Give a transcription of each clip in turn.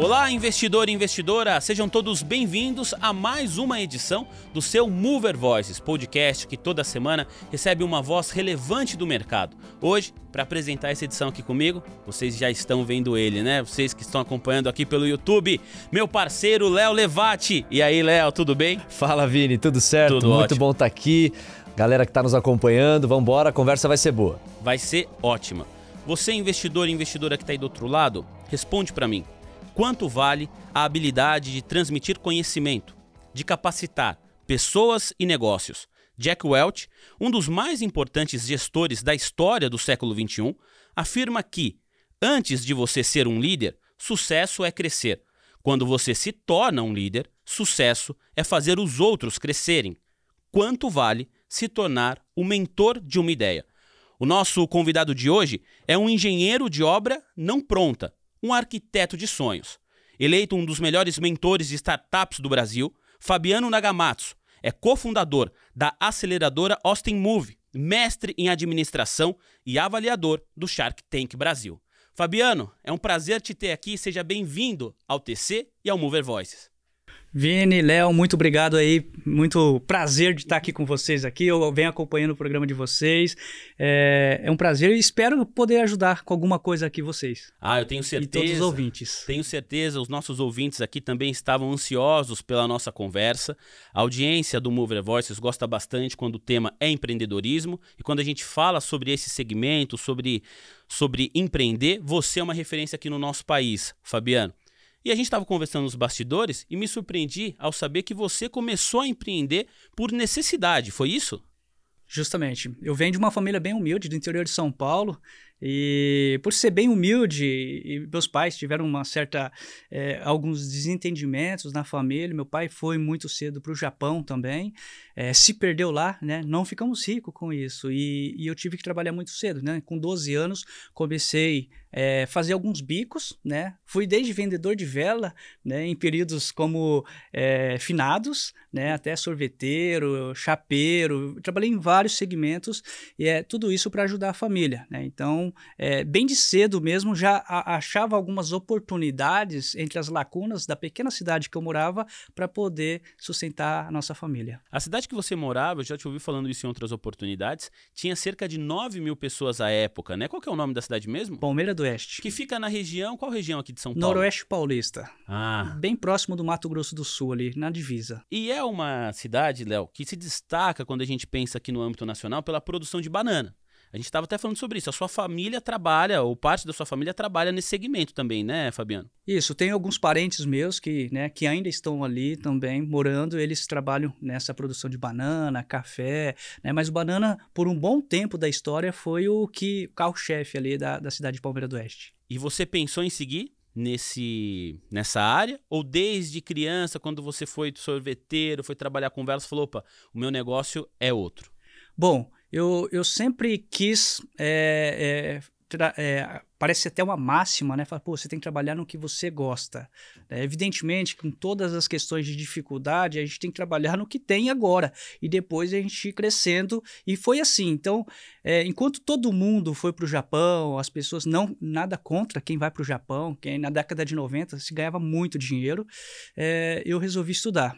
Olá, investidor e investidora, sejam todos bem-vindos a mais uma edição do seu Mover Voices, podcast que toda semana recebe uma voz relevante do mercado. Hoje, para apresentar essa edição aqui comigo, vocês já estão vendo ele, né? Vocês que estão acompanhando aqui pelo YouTube, meu parceiro Léo Levati. E aí, Léo, tudo bem? Fala, Vini, tudo certo? Tudo Muito ótimo. bom estar tá aqui. Galera que está nos acompanhando, vamos embora, a conversa vai ser boa. Vai ser ótima. Você, investidor e investidora que está aí do outro lado, responde para mim quanto vale a habilidade de transmitir conhecimento, de capacitar pessoas e negócios. Jack Welch, um dos mais importantes gestores da história do século XXI, afirma que, antes de você ser um líder, sucesso é crescer. Quando você se torna um líder, sucesso é fazer os outros crescerem. Quanto vale se tornar o mentor de uma ideia? O nosso convidado de hoje é um engenheiro de obra não pronta, um arquiteto de sonhos. Eleito um dos melhores mentores de startups do Brasil, Fabiano Nagamatsu é cofundador da aceleradora Austin Move, mestre em administração e avaliador do Shark Tank Brasil. Fabiano, é um prazer te ter aqui, seja bem-vindo ao TC e ao Mover Voices. Vini, Léo, muito obrigado aí. Muito prazer de estar aqui com vocês aqui. Eu venho acompanhando o programa de vocês. É, é um prazer e espero poder ajudar com alguma coisa aqui vocês. Ah, eu tenho certeza. E todos os ouvintes. Tenho certeza, os nossos ouvintes aqui também estavam ansiosos pela nossa conversa. A audiência do Mover Voices gosta bastante quando o tema é empreendedorismo e quando a gente fala sobre esse segmento, sobre, sobre empreender, você é uma referência aqui no nosso país, Fabiano. E a gente estava conversando nos bastidores e me surpreendi ao saber que você começou a empreender por necessidade, foi isso? Justamente. Eu venho de uma família bem humilde do interior de São Paulo. E por ser bem humilde, meus pais tiveram uma certa é, alguns desentendimentos na família. Meu pai foi muito cedo para o Japão também, é, se perdeu lá, né? Não ficamos ricos com isso e, e, eu tive que trabalhar muito cedo, né? Com 12 anos comecei é, fazer alguns bicos, né? Fui desde vendedor de vela, né? Em períodos como é, finados, né? Até sorveteiro, chapeiro. Trabalhei em vários segmentos e é tudo isso para ajudar a família, né? Então, é, bem de cedo mesmo já a, achava algumas oportunidades entre as lacunas da pequena cidade que eu morava para poder sustentar a nossa família. A cidade que você morava, eu já te ouvi falando isso em outras oportunidades, tinha cerca de 9 mil pessoas à época, né? Qual que é o nome da cidade mesmo? Palmeira Oeste. Que fica na região, qual região aqui de São Paulo? Noroeste Paulista. Ah. Bem próximo do Mato Grosso do Sul, ali, na divisa. E é uma cidade, Léo, que se destaca quando a gente pensa aqui no âmbito nacional pela produção de banana. A gente estava até falando sobre isso. A sua família trabalha, ou parte da sua família trabalha nesse segmento também, né, Fabiano? Isso. Tem alguns parentes meus que, né, que ainda estão ali também morando. Eles trabalham nessa produção de banana, café, né? Mas o banana, por um bom tempo da história, foi o que carro-chefe ali da, da cidade de Palmeira do Oeste. E você pensou em seguir nesse nessa área? Ou desde criança, quando você foi sorveteiro, foi trabalhar com velas, falou: opa, o meu negócio é outro? Bom, eu, eu sempre quis. É, é, parece até uma máxima, né? Fala, pô, você tem que trabalhar no que você gosta. É, evidentemente, com todas as questões de dificuldade, a gente tem que trabalhar no que tem agora. E depois a gente ir crescendo. E foi assim. Então, é, enquanto todo mundo foi para o Japão, as pessoas não. Nada contra quem vai para o Japão, quem na década de 90 se ganhava muito dinheiro, é, eu resolvi estudar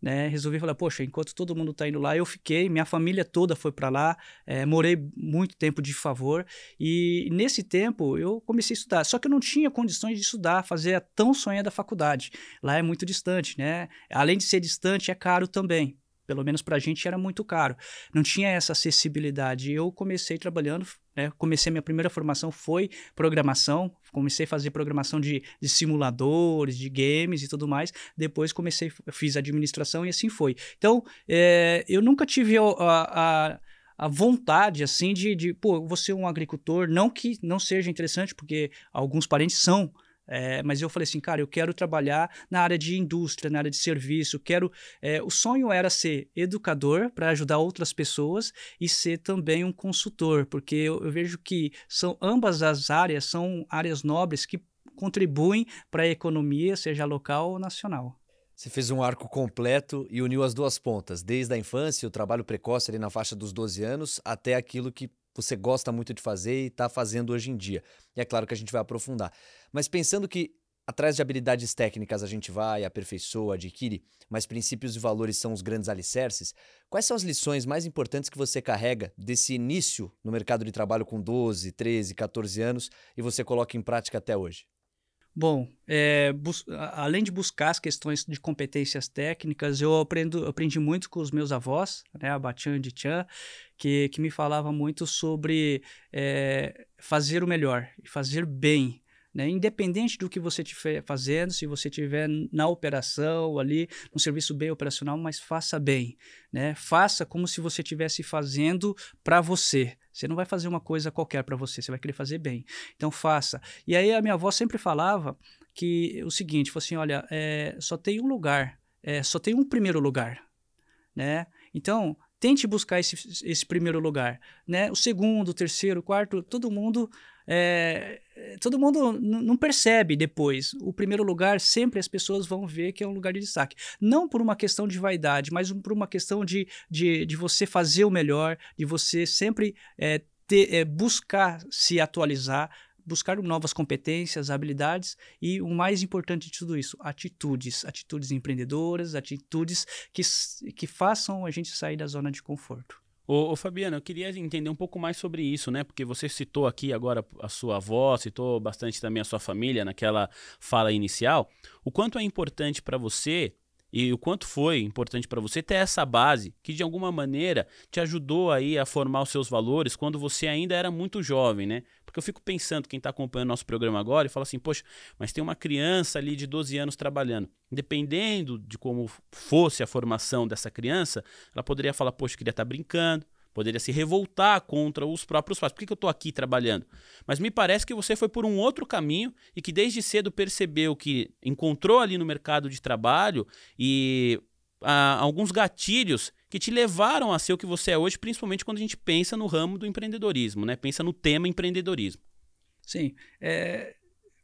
né, resolvi falar, poxa, enquanto todo mundo está indo lá, eu fiquei, minha família toda foi para lá, é, morei muito tempo de favor, e nesse tempo eu comecei a estudar, só que eu não tinha condições de estudar, fazer a tão sonhada faculdade, lá é muito distante, né, além de ser distante, é caro também, pelo menos para a gente era muito caro, não tinha essa acessibilidade, eu comecei trabalhando, né? Comecei minha primeira formação foi programação, comecei a fazer programação de, de, simuladores, de games e tudo mais. Depois comecei, fiz administração e assim foi. Então, é, eu nunca tive a, a, a vontade assim de, de, pô, você é um agricultor, não que não seja interessante, porque alguns parentes são é, mas eu falei assim, cara, eu quero trabalhar na área de indústria, na área de serviço, quero. É, o sonho era ser educador para ajudar outras pessoas e ser também um consultor, porque eu, eu vejo que são ambas as áreas são áreas nobres que contribuem para a economia, seja local ou nacional. Você fez um arco completo e uniu as duas pontas, desde a infância, o trabalho precoce ali na faixa dos 12 anos, até aquilo que você gosta muito de fazer e está fazendo hoje em dia. E é claro que a gente vai aprofundar. Mas pensando que atrás de habilidades técnicas a gente vai, aperfeiçoa, adquire, mas princípios e valores são os grandes alicerces, quais são as lições mais importantes que você carrega desse início no mercado de trabalho com 12, 13, 14 anos e você coloca em prática até hoje? Bom, é, além de buscar as questões de competências técnicas, eu aprendo, aprendi muito com os meus avós, né, a Batian e Chan, que, que me falava muito sobre é, fazer o melhor e fazer bem. Né? Independente do que você estiver fazendo, se você estiver na operação ali, no serviço bem operacional, mas faça bem. Né? Faça como se você estivesse fazendo para você. Você não vai fazer uma coisa qualquer para você, você vai querer fazer bem. Então faça. E aí a minha avó sempre falava que o seguinte, falou assim, olha, é, só tem um lugar, é, só tem um primeiro lugar, né? Então tente buscar esse, esse primeiro lugar, né? O segundo, o terceiro, o quarto, todo mundo é, todo mundo não percebe depois. O primeiro lugar, sempre as pessoas vão ver que é um lugar de destaque. Não por uma questão de vaidade, mas por uma questão de, de, de você fazer o melhor, de você sempre é, ter, é, buscar se atualizar, buscar novas competências, habilidades e o mais importante de tudo isso, atitudes. Atitudes empreendedoras, atitudes que, que façam a gente sair da zona de conforto. Ô, ô, Fabiana, eu queria entender um pouco mais sobre isso, né? Porque você citou aqui agora a sua avó, citou bastante também a sua família naquela fala inicial. O quanto é importante para você e o quanto foi importante para você ter essa base que de alguma maneira te ajudou aí a formar os seus valores quando você ainda era muito jovem, né? Porque eu fico pensando, quem está acompanhando nosso programa agora e fala assim, poxa, mas tem uma criança ali de 12 anos trabalhando. Dependendo de como fosse a formação dessa criança, ela poderia falar, poxa, eu queria estar tá brincando, poderia se revoltar contra os próprios pais. Por que, que eu estou aqui trabalhando? Mas me parece que você foi por um outro caminho e que desde cedo percebeu que encontrou ali no mercado de trabalho e ah, alguns gatilhos que te levaram a ser o que você é hoje, principalmente quando a gente pensa no ramo do empreendedorismo, né? Pensa no tema empreendedorismo. Sim. É,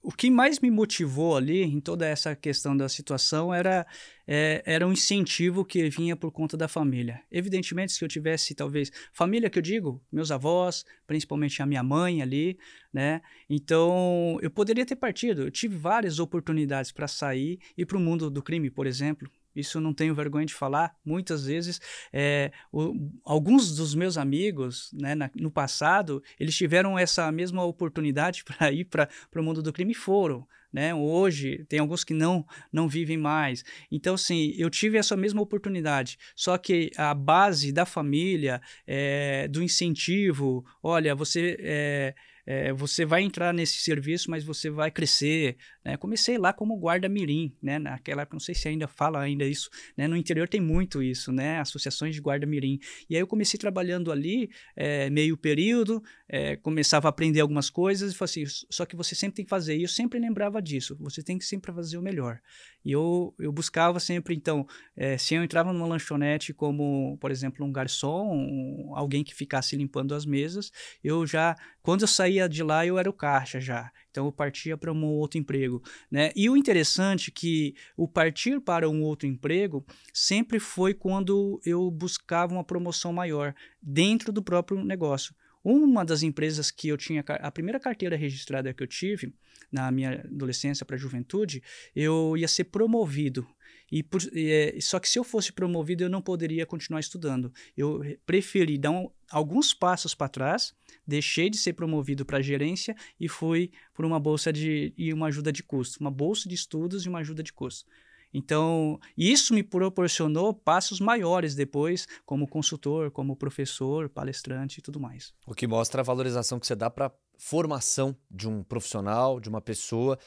o que mais me motivou ali em toda essa questão da situação era é, era um incentivo que vinha por conta da família. Evidentemente, se eu tivesse, talvez, família que eu digo, meus avós, principalmente a minha mãe ali, né? Então, eu poderia ter partido. Eu tive várias oportunidades para sair e para o mundo do crime, por exemplo. Isso eu não tenho vergonha de falar. Muitas vezes, é, o, alguns dos meus amigos né, na, no passado, eles tiveram essa mesma oportunidade para ir para o mundo do crime e foram né? Hoje tem alguns que não não vivem mais. Então, assim, eu tive essa mesma oportunidade, só que a base da família, é, do incentivo, olha, você é, é, você vai entrar nesse serviço, mas você vai crescer. Né? Comecei lá como guarda-mirim, né? naquela época, não sei se ainda fala ainda isso, né? no interior tem muito isso, né? associações de guarda-mirim. E aí eu comecei trabalhando ali, é, meio período, é, começava a aprender algumas coisas, e falei assim, só que você sempre tem que fazer, e eu sempre lembrava disso, você tem que sempre fazer o melhor. E eu, eu buscava sempre, então, é, se eu entrava numa lanchonete como, por exemplo, um garçom, um, alguém que ficasse limpando as mesas, eu já, quando eu saí saía de lá eu era o caixa já. Então eu partia para um outro emprego, né? E o interessante é que o partir para um outro emprego sempre foi quando eu buscava uma promoção maior dentro do próprio negócio. Uma das empresas que eu tinha a primeira carteira registrada que eu tive na minha adolescência para a juventude, eu ia ser promovido e, por, e é, só que se eu fosse promovido, eu não poderia continuar estudando. Eu preferi dar um, alguns passos para trás, deixei de ser promovido para gerência e fui por uma bolsa de e uma ajuda de custo, uma bolsa de estudos e uma ajuda de custo. Então, isso me proporcionou passos maiores depois, como consultor, como professor, palestrante e tudo mais. O que mostra a valorização que você dá para a formação de um profissional, de uma pessoa,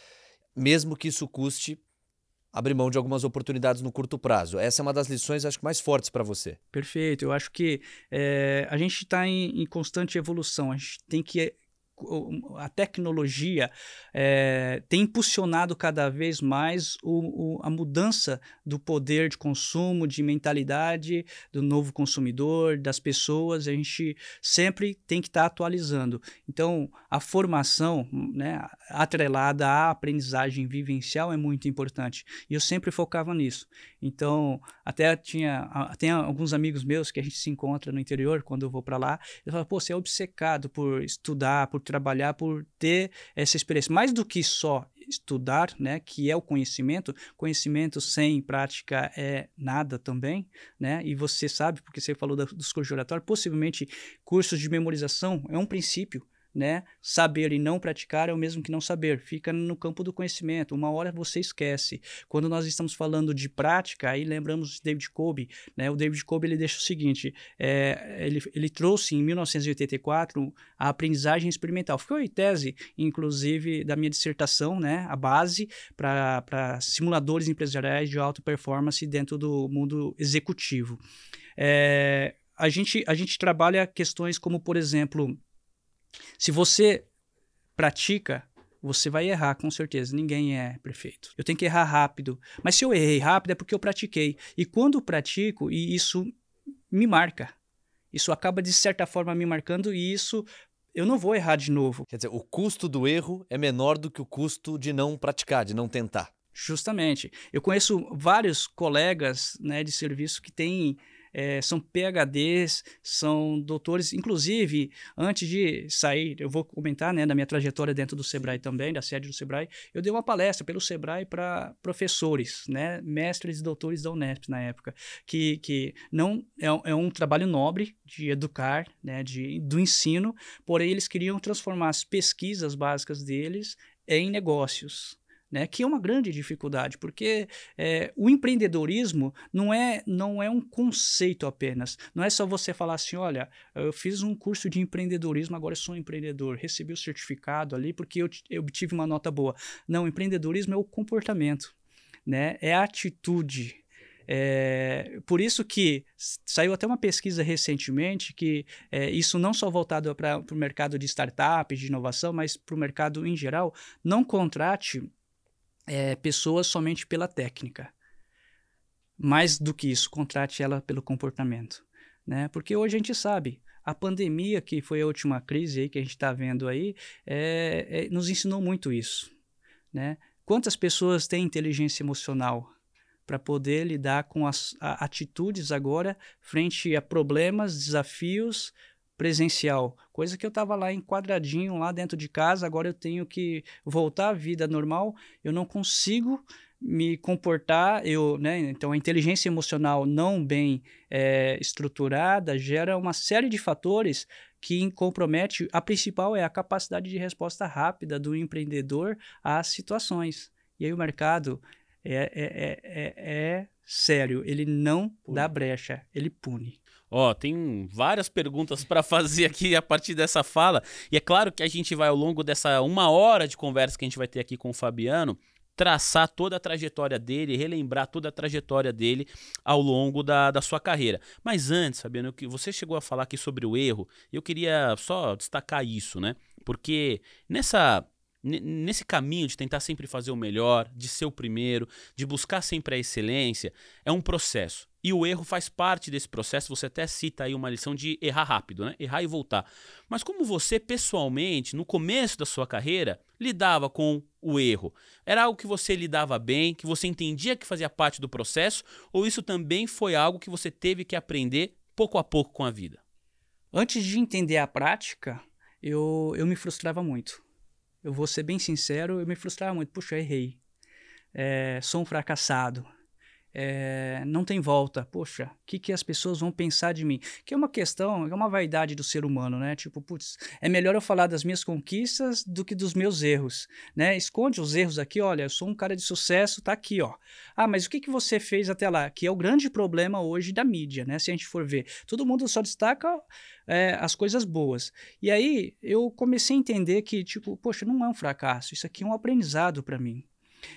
mesmo que isso custe abrir mão de algumas oportunidades no curto prazo. Essa é uma das lições, acho que, mais fortes para você. Perfeito. Eu acho que é, a gente está em, em constante evolução. A gente tem que a tecnologia é, tem impulsionado cada vez mais o, o, a mudança do poder de consumo, de mentalidade do novo consumidor, das pessoas. A gente sempre tem que estar tá atualizando. Então, a formação hum, né, atrelada à aprendizagem vivencial é muito importante. E eu sempre focava nisso. Então, até tinha, tem alguns amigos meus que a gente se encontra no interior quando eu vou para lá, eles falam, pô, você é obcecado por estudar, por trabalhar, por ter essa experiência. Mais do que só estudar, né, que é o conhecimento, conhecimento sem prática é nada também, né, e você sabe, porque você falou da, dos cursos de oratório, possivelmente cursos de memorização é um princípio, né? Saber e não praticar é o mesmo que não saber, fica no campo do conhecimento. Uma hora você esquece. Quando nós estamos falando de prática, aí lembramos David Kobe, né? O David Kobe ele deixa o seguinte: é, ele, ele trouxe em 1984 a aprendizagem experimental. foi a tese, inclusive, da minha dissertação, né? A base para simuladores empresariais de alta performance dentro do mundo executivo. É, a gente, a gente trabalha questões como, por exemplo, se você pratica, você vai errar, com certeza. Ninguém é perfeito. Eu tenho que errar rápido. Mas se eu errei rápido é porque eu pratiquei. E quando pratico, e isso me marca. Isso acaba, de certa forma, me marcando e isso eu não vou errar de novo. Quer dizer, o custo do erro é menor do que o custo de não praticar, de não tentar. Justamente. Eu conheço vários colegas né, de serviço que têm é, são PHDs, são doutores, inclusive, antes de sair, eu vou comentar, né, da minha trajetória dentro do Sebrae também, da sede do Sebrae, eu dei uma palestra pelo Sebrae para professores, né, mestres e doutores da Unesp na época, que, que não é, um, é um trabalho nobre de educar, né, de, do ensino, porém eles queriam transformar as pesquisas básicas deles em negócios, né, que é uma grande dificuldade, porque é, o empreendedorismo não é, não é um conceito apenas. Não é só você falar assim: olha, eu fiz um curso de empreendedorismo, agora eu sou um empreendedor, recebi o certificado ali porque eu, eu obtive uma nota boa. Não, empreendedorismo é o comportamento, né? é a atitude. É, por isso que saiu até uma pesquisa recentemente que é, isso não só voltado para o mercado de startup, de inovação, mas para o mercado em geral, não contrate é, pessoas somente pela técnica. Mais do que isso, contrate ela pelo comportamento. Né? Porque hoje a gente sabe, a pandemia, que foi a última crise aí que a gente está vendo aí, é, é, nos ensinou muito isso. Né? Quantas pessoas têm inteligência emocional para poder lidar com as a, atitudes agora frente a problemas, desafios, presencial, coisa que eu estava lá enquadradinho lá dentro de casa, agora eu tenho que voltar à vida normal, eu não consigo me comportar, eu, né, então a inteligência emocional não bem é, estruturada gera uma série de fatores que compromete, a principal é a capacidade de resposta rápida do empreendedor às situações. E aí o mercado é, é, é, é, é sério. Ele não Pune. dá brecha, ele pune. Ó, tem várias perguntas para fazer aqui a partir dessa fala. E é claro que a gente vai, ao longo dessa uma hora de conversa que a gente vai ter aqui com o Fabiano, traçar toda a trajetória dele, relembrar toda a trajetória dele ao longo da, da sua carreira. Mas antes, Fabiano, que você chegou a falar aqui sobre o erro, eu queria só destacar isso, né? Porque nessa nesse caminho de tentar sempre fazer o melhor, de ser o primeiro, de buscar sempre a excelência, é um processo. E o erro faz parte desse processo. Você até cita aí uma lição de errar rápido, né? Errar e voltar. Mas como você, pessoalmente, no começo da sua carreira, lidava com o erro? Era algo que você lidava bem, que você entendia que fazia parte do processo, ou isso também foi algo que você teve que aprender pouco a pouco com a vida? Antes de entender a prática, eu, eu me frustrava muito eu vou ser bem sincero, eu me frustrava muito. Puxa, errei. É, sou um fracassado é, não tem volta. Poxa, o que, que as pessoas vão pensar de mim? Que é uma questão, é uma vaidade do ser humano, né? Tipo, putz, é melhor eu falar das minhas conquistas do que dos meus erros, né? Esconde os erros aqui, olha, eu sou um cara de sucesso, tá aqui, ó. Ah, mas o que, que você fez até lá? Que é o grande problema hoje da mídia, né? Se a gente for ver, todo mundo só destaca é, as coisas boas. E aí eu comecei a entender que, tipo, poxa, não é um fracasso, isso aqui é um aprendizado para mim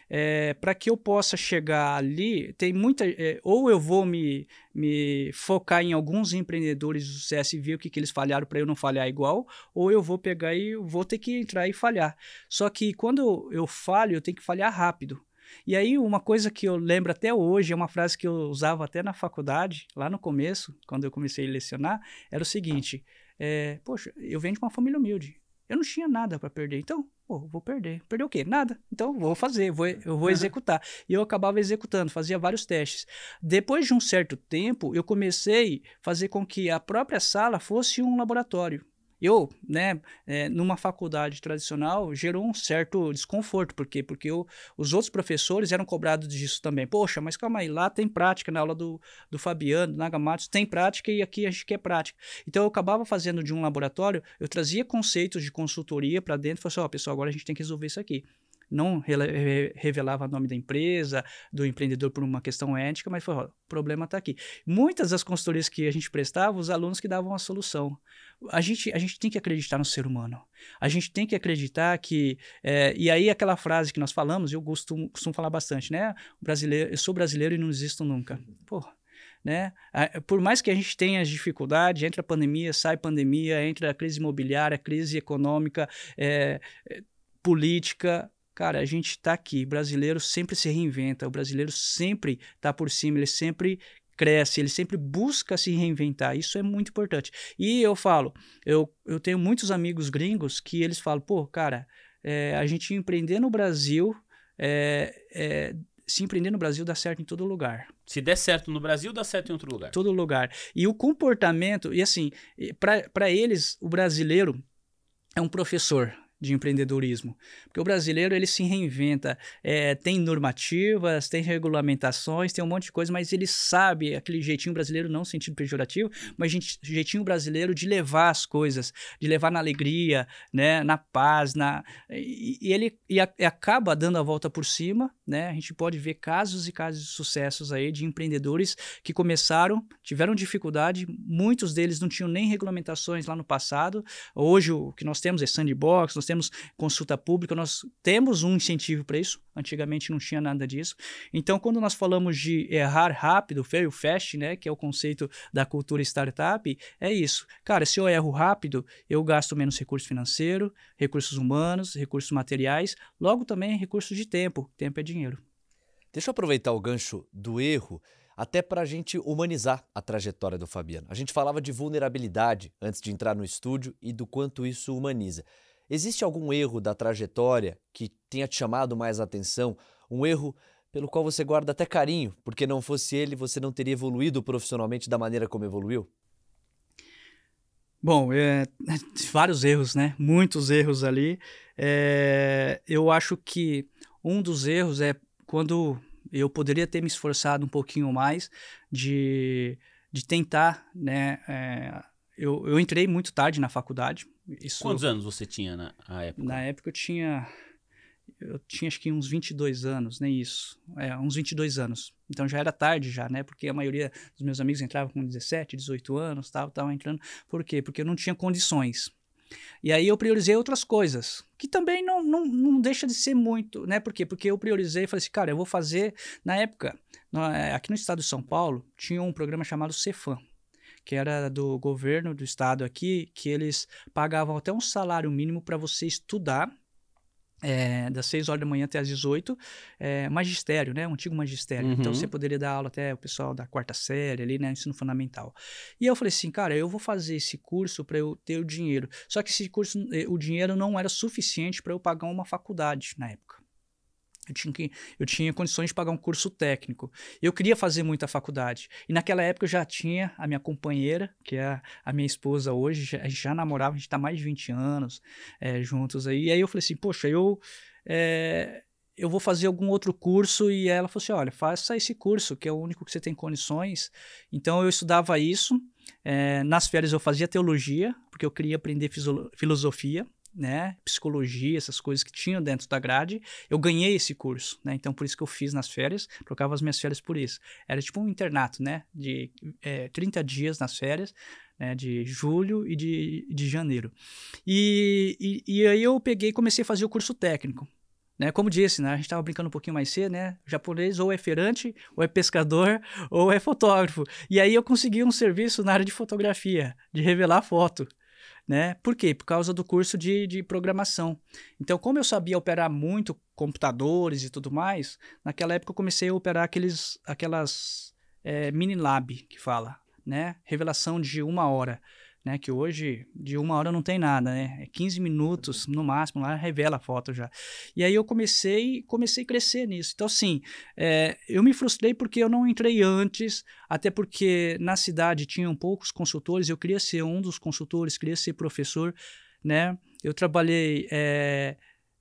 é, para que eu possa chegar ali, tem muita. É, ou eu vou me, me focar em alguns empreendedores do sucesso e ver o que, que eles falharam para eu não falhar igual, ou eu vou pegar e vou ter que entrar e falhar. Só que quando eu falho, eu tenho que falhar rápido. E aí, uma coisa que eu lembro até hoje, é uma frase que eu usava até na faculdade, lá no começo, quando eu comecei a lecionar, era o seguinte: é, Poxa, eu venho de uma família humilde. Eu não tinha nada para perder, então Pô, vou perder. Perder o quê? Nada. Então, vou fazer, vou, eu vou uhum. executar. E eu acabava executando, fazia vários testes. Depois de um certo tempo, eu comecei a fazer com que a própria sala fosse um laboratório eu, né, é, numa faculdade tradicional, gerou um certo desconforto, porque porque os outros professores eram cobrados disso também. Poxa, mas calma aí, lá tem prática na aula do, do Fabiano, do Nagamatsu, tem prática e aqui a gente quer prática. Então eu acabava fazendo de um laboratório, eu trazia conceitos de consultoria para dentro, e falava assim, ó, oh, pessoal, agora a gente tem que resolver isso aqui não revelava o nome da empresa, do empreendedor por uma questão ética, mas foi o problema está aqui. Muitas das consultorias que a gente prestava, os alunos que davam a solução. A gente, a gente tem que acreditar no ser humano. A gente tem que acreditar que... É, e aí aquela frase que nós falamos, eu costumo, costumo falar bastante, né? Brasileiro, eu sou brasileiro e não existo nunca. Porra. Né? Por mais que a gente tenha as dificuldades, entra a pandemia, sai pandemia, entra a crise imobiliária, crise econômica, é, é política, Cara, a gente está aqui. O brasileiro sempre se reinventa, o brasileiro sempre está por cima, ele sempre cresce, ele sempre busca se reinventar. Isso é muito importante. E eu falo, eu, eu tenho muitos amigos gringos que eles falam, pô, cara, é, a gente empreender no Brasil, é, é, se empreender no Brasil dá certo em todo lugar. Se der certo no Brasil, dá certo em outro lugar. Todo lugar. E o comportamento, e assim, para eles, o brasileiro é um professor de empreendedorismo. Porque o brasileiro ele se reinventa, é, tem normativas, tem regulamentações, tem um monte de coisa, mas ele sabe aquele jeitinho brasileiro, não sentido pejorativo, mas gente, jeitinho brasileiro de levar as coisas, de levar na alegria, né, na paz, na e, e ele e, a, e acaba dando a volta por cima, né? A gente pode ver casos e casos de sucessos aí de empreendedores que começaram, tiveram dificuldade, muitos deles não tinham nem regulamentações lá no passado. Hoje o que nós temos é sandbox, nós temos consulta pública, nós temos um incentivo para isso. Antigamente não tinha nada disso. Então, quando nós falamos de errar rápido, fail fast, né, que é o conceito da cultura startup, é isso. Cara, se eu erro rápido, eu gasto menos recurso financeiro, recursos humanos, recursos materiais, logo também recursos de tempo. Tempo é dinheiro. Deixa eu aproveitar o gancho do erro até para a gente humanizar a trajetória do Fabiano. A gente falava de vulnerabilidade antes de entrar no estúdio e do quanto isso humaniza. Existe algum erro da trajetória que tenha te chamado mais atenção? Um erro pelo qual você guarda até carinho, porque não fosse ele você não teria evoluído profissionalmente da maneira como evoluiu? Bom, é, vários erros, né? Muitos erros ali. É, eu acho que um dos erros é quando eu poderia ter me esforçado um pouquinho mais de, de tentar né, é, eu, eu entrei muito tarde na faculdade. Isso, Quantos anos você tinha na época? Na época eu tinha. Eu tinha acho que uns 22 anos, nem isso. É, uns 22 anos. Então já era tarde já, né? Porque a maioria dos meus amigos entrava com 17, 18 anos, tava, tava entrando. Por quê? Porque eu não tinha condições. E aí eu priorizei outras coisas, que também não, não, não deixa de ser muito, né? Por quê? Porque eu priorizei e falei assim, cara, eu vou fazer. Na época, é, aqui no estado de São Paulo, tinha um programa chamado Cefam, que era do governo do estado aqui, que eles pagavam até um salário mínimo para você estudar. É, das 6 horas da manhã até as 18, é, magistério, né? antigo magistério. Então, uhum. Então você poderia dar aula até o pessoal da quarta série ali, né? Ensino fundamental. E eu falei assim, cara, eu vou fazer esse curso para eu ter o dinheiro. Só que esse curso, eh, o dinheiro não era suficiente para eu pagar uma faculdade na época eu tinha, que, eu tinha condições de pagar um curso técnico. Eu queria fazer muita faculdade. E naquela época eu já tinha a minha companheira, que é a, minha esposa hoje, já, já namorava, a gente está mais de 20 anos é, juntos aí. E aí eu falei assim, poxa, eu. É, eu vou fazer algum outro curso e ela falou assim, olha, faça esse curso, que é o único que você tem condições. Então eu estudava isso, é, nas férias eu fazia teologia, porque eu queria aprender filosofia né, psicologia, essas coisas que tinham dentro da grade, eu ganhei esse curso, né? Então por isso que eu fiz nas férias, trocava as minhas férias por isso. Era tipo um internato, né, de é, 30 dias nas férias, né, de julho e de, de janeiro. E, e, e aí eu peguei e comecei a fazer o curso técnico. Né? Como disse, né? a gente estava brincando um pouquinho mais cedo, né? O japonês ou é feirante, ou é pescador, ou é fotógrafo. E aí eu consegui um serviço na área de fotografia, de revelar foto. Né? Por quê? Por causa do curso de, de programação. Então, como eu sabia operar muito computadores e tudo mais, naquela época eu comecei a operar aqueles, aquelas é, mini lab que fala, né? Revelação de uma hora né? Que hoje, de uma hora não tem nada, né? É 15 minutos uhum. no máximo, lá revela a foto já. E aí eu comecei, comecei a crescer nisso. Então, assim, é, eu me frustrei porque eu não entrei antes, até porque na cidade tinham poucos consultores, eu queria ser um dos consultores, queria ser professor, né? Eu trabalhei é,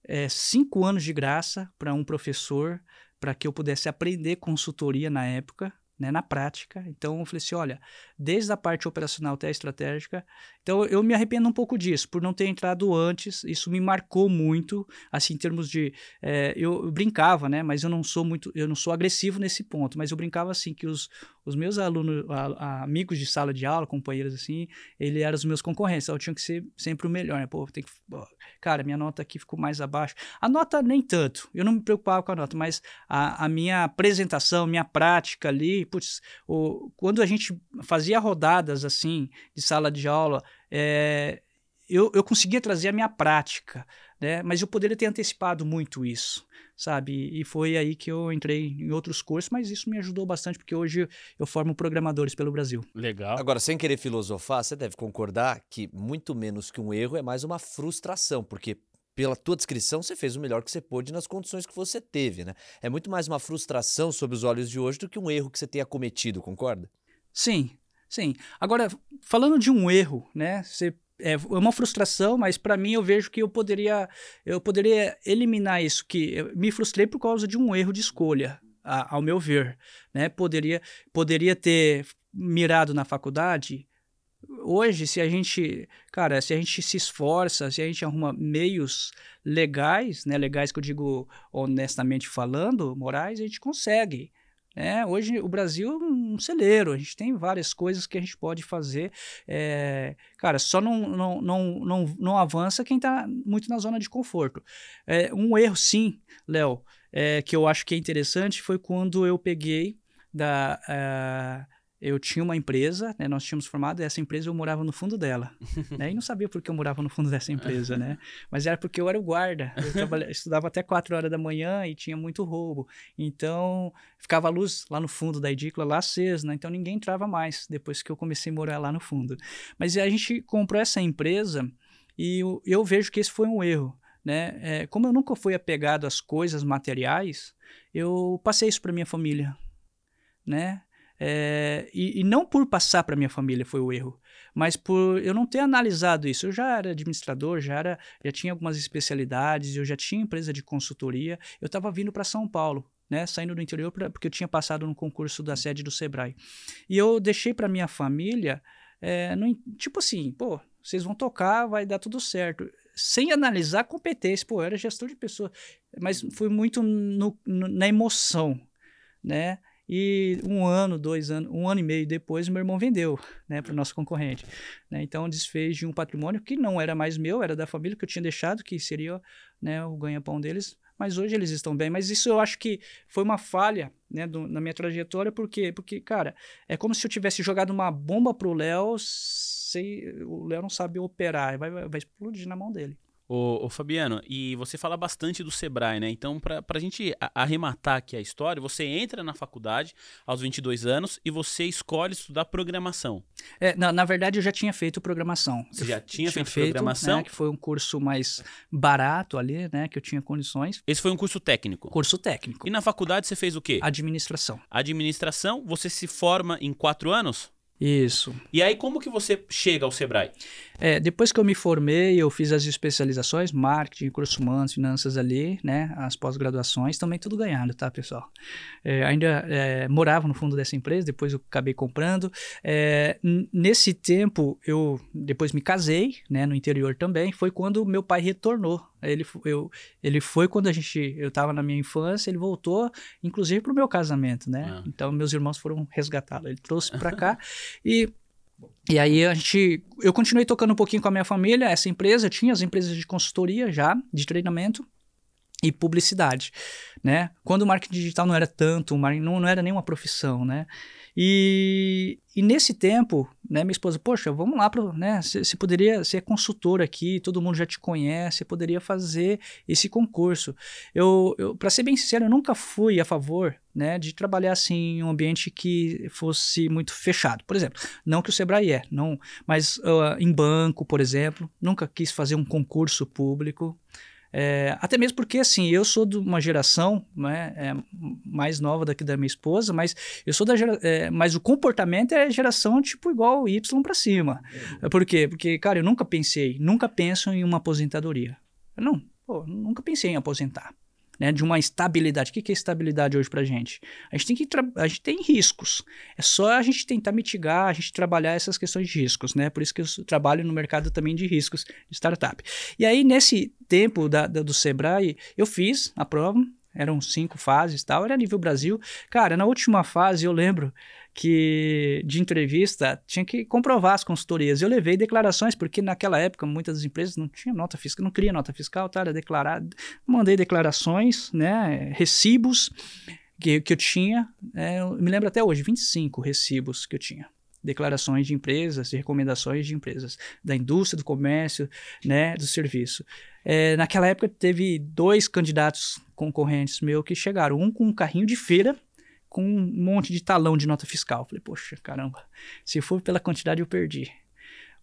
é, cinco anos de graça para um professor, para que eu pudesse aprender consultoria na época, né, na prática. Então eu falei assim, olha, desde a parte operacional até a estratégica. Então eu me arrependo um pouco disso, por não ter entrado antes. Isso me marcou muito, assim, em termos de é, eu, eu, brincava, né? Mas eu não sou muito, eu não sou agressivo nesse ponto. Mas eu brincava assim que os, os meus alunos, a, a, amigos de sala de aula, companheiros assim, ele eram os meus concorrentes. Eu então, tinha que ser sempre o melhor, né? Pô, tem que, cara, minha nota aqui ficou mais abaixo. A nota nem tanto. Eu não me preocupava com a nota, mas a, a minha apresentação, minha prática ali putz, o, quando a gente fazia rodadas assim, de sala de aula, é, eu, eu conseguia trazer a minha prática, né? Mas eu poderia ter antecipado muito isso, sabe? E foi aí que eu entrei em outros cursos, mas isso me ajudou bastante, porque hoje eu formo programadores pelo Brasil. Legal. Agora, sem querer filosofar, você deve concordar que muito menos que um erro é mais uma frustração, porque pela tua descrição, você fez o melhor que você pôde nas condições que você teve, né? É muito mais uma frustração sob os olhos de hoje do que um erro que você tenha cometido, concorda? Sim, sim. Agora, falando de um erro, né? Você é, é uma frustração, mas para mim eu vejo que eu poderia eu poderia eliminar isso que eu me frustrei por causa de um erro de escolha, a, ao meu ver, né? Poderia poderia ter mirado na faculdade Hoje, se a gente, cara, se a gente se esforça, se a gente arruma meios legais, né, legais que eu digo honestamente falando, morais, a gente consegue. né hoje o Brasil é um celeiro, a gente tem várias coisas que a gente pode fazer. É, cara, só não, não, não, não, não avança quem está muito na zona de conforto. É, um erro, sim, Léo, é, que eu acho que é interessante foi quando eu peguei da. Uh, eu tinha uma empresa, né, nós tínhamos formado, e essa empresa eu morava no fundo dela. né, e não sabia por que eu morava no fundo dessa empresa, né? Mas era porque eu era o guarda. Eu estudava até 4 horas da manhã e tinha muito roubo. Então, ficava a luz lá no fundo da edícula, lá acesa, né? Então, ninguém entrava mais depois que eu comecei a morar lá no fundo. Mas a gente comprou essa empresa e eu, eu vejo que esse foi um erro. Né? É, como eu nunca fui apegado às coisas materiais, eu passei isso para minha família, né? É, e, e, não por passar para minha família foi o erro, mas por eu não ter analisado isso. Eu já era administrador, já era, já tinha algumas especialidades, eu já tinha empresa de consultoria. Eu estava vindo para São Paulo, né, saindo do interior pra, porque eu tinha passado no concurso da sede do Sebrae. E eu deixei para minha família, é, no, tipo assim, pô, vocês vão tocar, vai dar tudo certo sem analisar a competência. Pô, eu era gestor de pessoas, mas foi muito no, no, na emoção, né? E um ano, dois anos, um ano e meio depois, meu irmão vendeu né, para o nosso concorrente. Né? Então, desfez de um patrimônio que não era mais meu, era da família, que eu tinha deixado, que seria né, o ganha-pão deles. Mas hoje eles estão bem. Mas isso eu acho que foi uma falha né, do, na minha trajetória, porque, porque, cara, é como se eu tivesse jogado uma bomba pro Léo, o Léo não sabe operar, vai, vai explodir na mão dele. Ô, ô, Fabiano, e você fala bastante do Sebrae, né? Então, para a gente arrematar aqui a história, você entra na faculdade aos 22 anos e você escolhe estudar programação. É, na, na verdade, eu já tinha feito programação. Você já tinha, tinha feito, né, programação? Né, que foi um curso mais barato ali, né? Que eu tinha condições. Esse foi um curso técnico? Curso técnico. E na faculdade você fez o quê? Administração. Administração, você se forma em quatro anos? Isso. E aí como que você chega ao Sebrae? É, depois que eu me formei, eu fiz as especializações, marketing, curso humanos, finanças ali, né? As pós-graduações, também tudo ganhado, tá, pessoal? É, ainda é, morava no fundo dessa empresa, depois eu acabei comprando. É, nesse tempo, eu depois me casei, né? No interior também, foi quando meu pai retornou ele, eu, ele foi quando a gente, eu estava na minha infância, ele voltou, inclusive, para o meu casamento, né? Ah. Então, meus irmãos foram resgatá-lo. Ele trouxe para cá e e aí a gente, eu continuei tocando um pouquinho com a minha família, essa empresa, tinha as empresas de consultoria já, de treinamento e publicidade, né? Quando o marketing digital não era tanto, não, não era nenhuma profissão, né? E, e nesse tempo, né, minha esposa, poxa, vamos lá, pro, né, você poderia ser é consultor aqui, todo mundo já te conhece, poderia fazer esse concurso. Eu, eu para ser bem sincero, eu nunca fui a favor, né, de trabalhar assim em um ambiente que fosse muito fechado. Por exemplo, não que o Sebrae é, não, mas uh, em banco, por exemplo, nunca quis fazer um concurso público. É, até mesmo porque, assim, eu sou de uma geração né, é, mais nova daqui da minha esposa, mas eu sou da gera, é, mas o comportamento é geração tipo igual Y para cima. é Por quê? Porque, cara, eu nunca pensei, nunca penso em uma aposentadoria. Eu não, pô, nunca pensei em aposentar né, de uma estabilidade. O que é estabilidade hoje para gente? A gente tem que a gente tem riscos. É só a gente tentar mitigar, a gente trabalhar essas questões de riscos, né? Por isso que eu trabalho no mercado também de riscos de startup. E aí nesse tempo da, da, do Sebrae, eu fiz a prova. Eram cinco fases tal, era nível Brasil. Cara, na última fase eu lembro que de entrevista tinha que comprovar as consultorias. Eu levei declarações, porque naquela época muitas das empresas não tinham nota fiscal, não cria nota fiscal, tá? Era declarado. Mandei declarações, né? Recibos que, que eu tinha. É, eu me lembro até hoje, 25 recibos que eu tinha. Declarações de empresas, de recomendações de empresas, da indústria, do comércio, né, do serviço. É, naquela época teve dois candidatos concorrentes meu que chegaram, um com um carrinho de feira com um monte de talão de nota fiscal. Falei, poxa, caramba, se for pela quantidade eu perdi.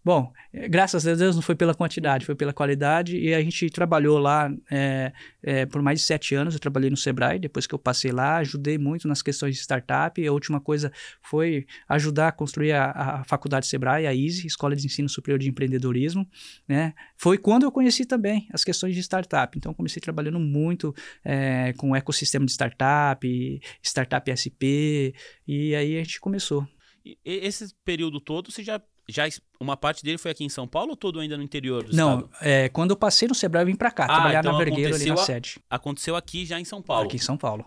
Bom, eh, graças a Deus não foi pela quantidade, foi pela qualidade. E a gente trabalhou lá é, é, por mais de sete anos. Eu trabalhei no Sebrae, depois que eu passei lá, ajudei muito nas questões de startup. A última coisa foi ajudar a construir a, a faculdade Sebrae, a ISE, Escola de Ensino Superior de Empreendedorismo. Né? Foi quando eu conheci também as questões de startup. Então, comecei trabalhando muito é, com o ecossistema de startup, startup SP. E aí a gente começou. esse período todo você já já uma parte dele foi aqui em São Paulo ou todo ainda no interior do Não, estado? É, quando eu passei no Sebrae, eu vim para cá, ah, trabalhar então na Vergueiro ali na a, sede. Aconteceu aqui já em São Paulo. Aqui em São Paulo.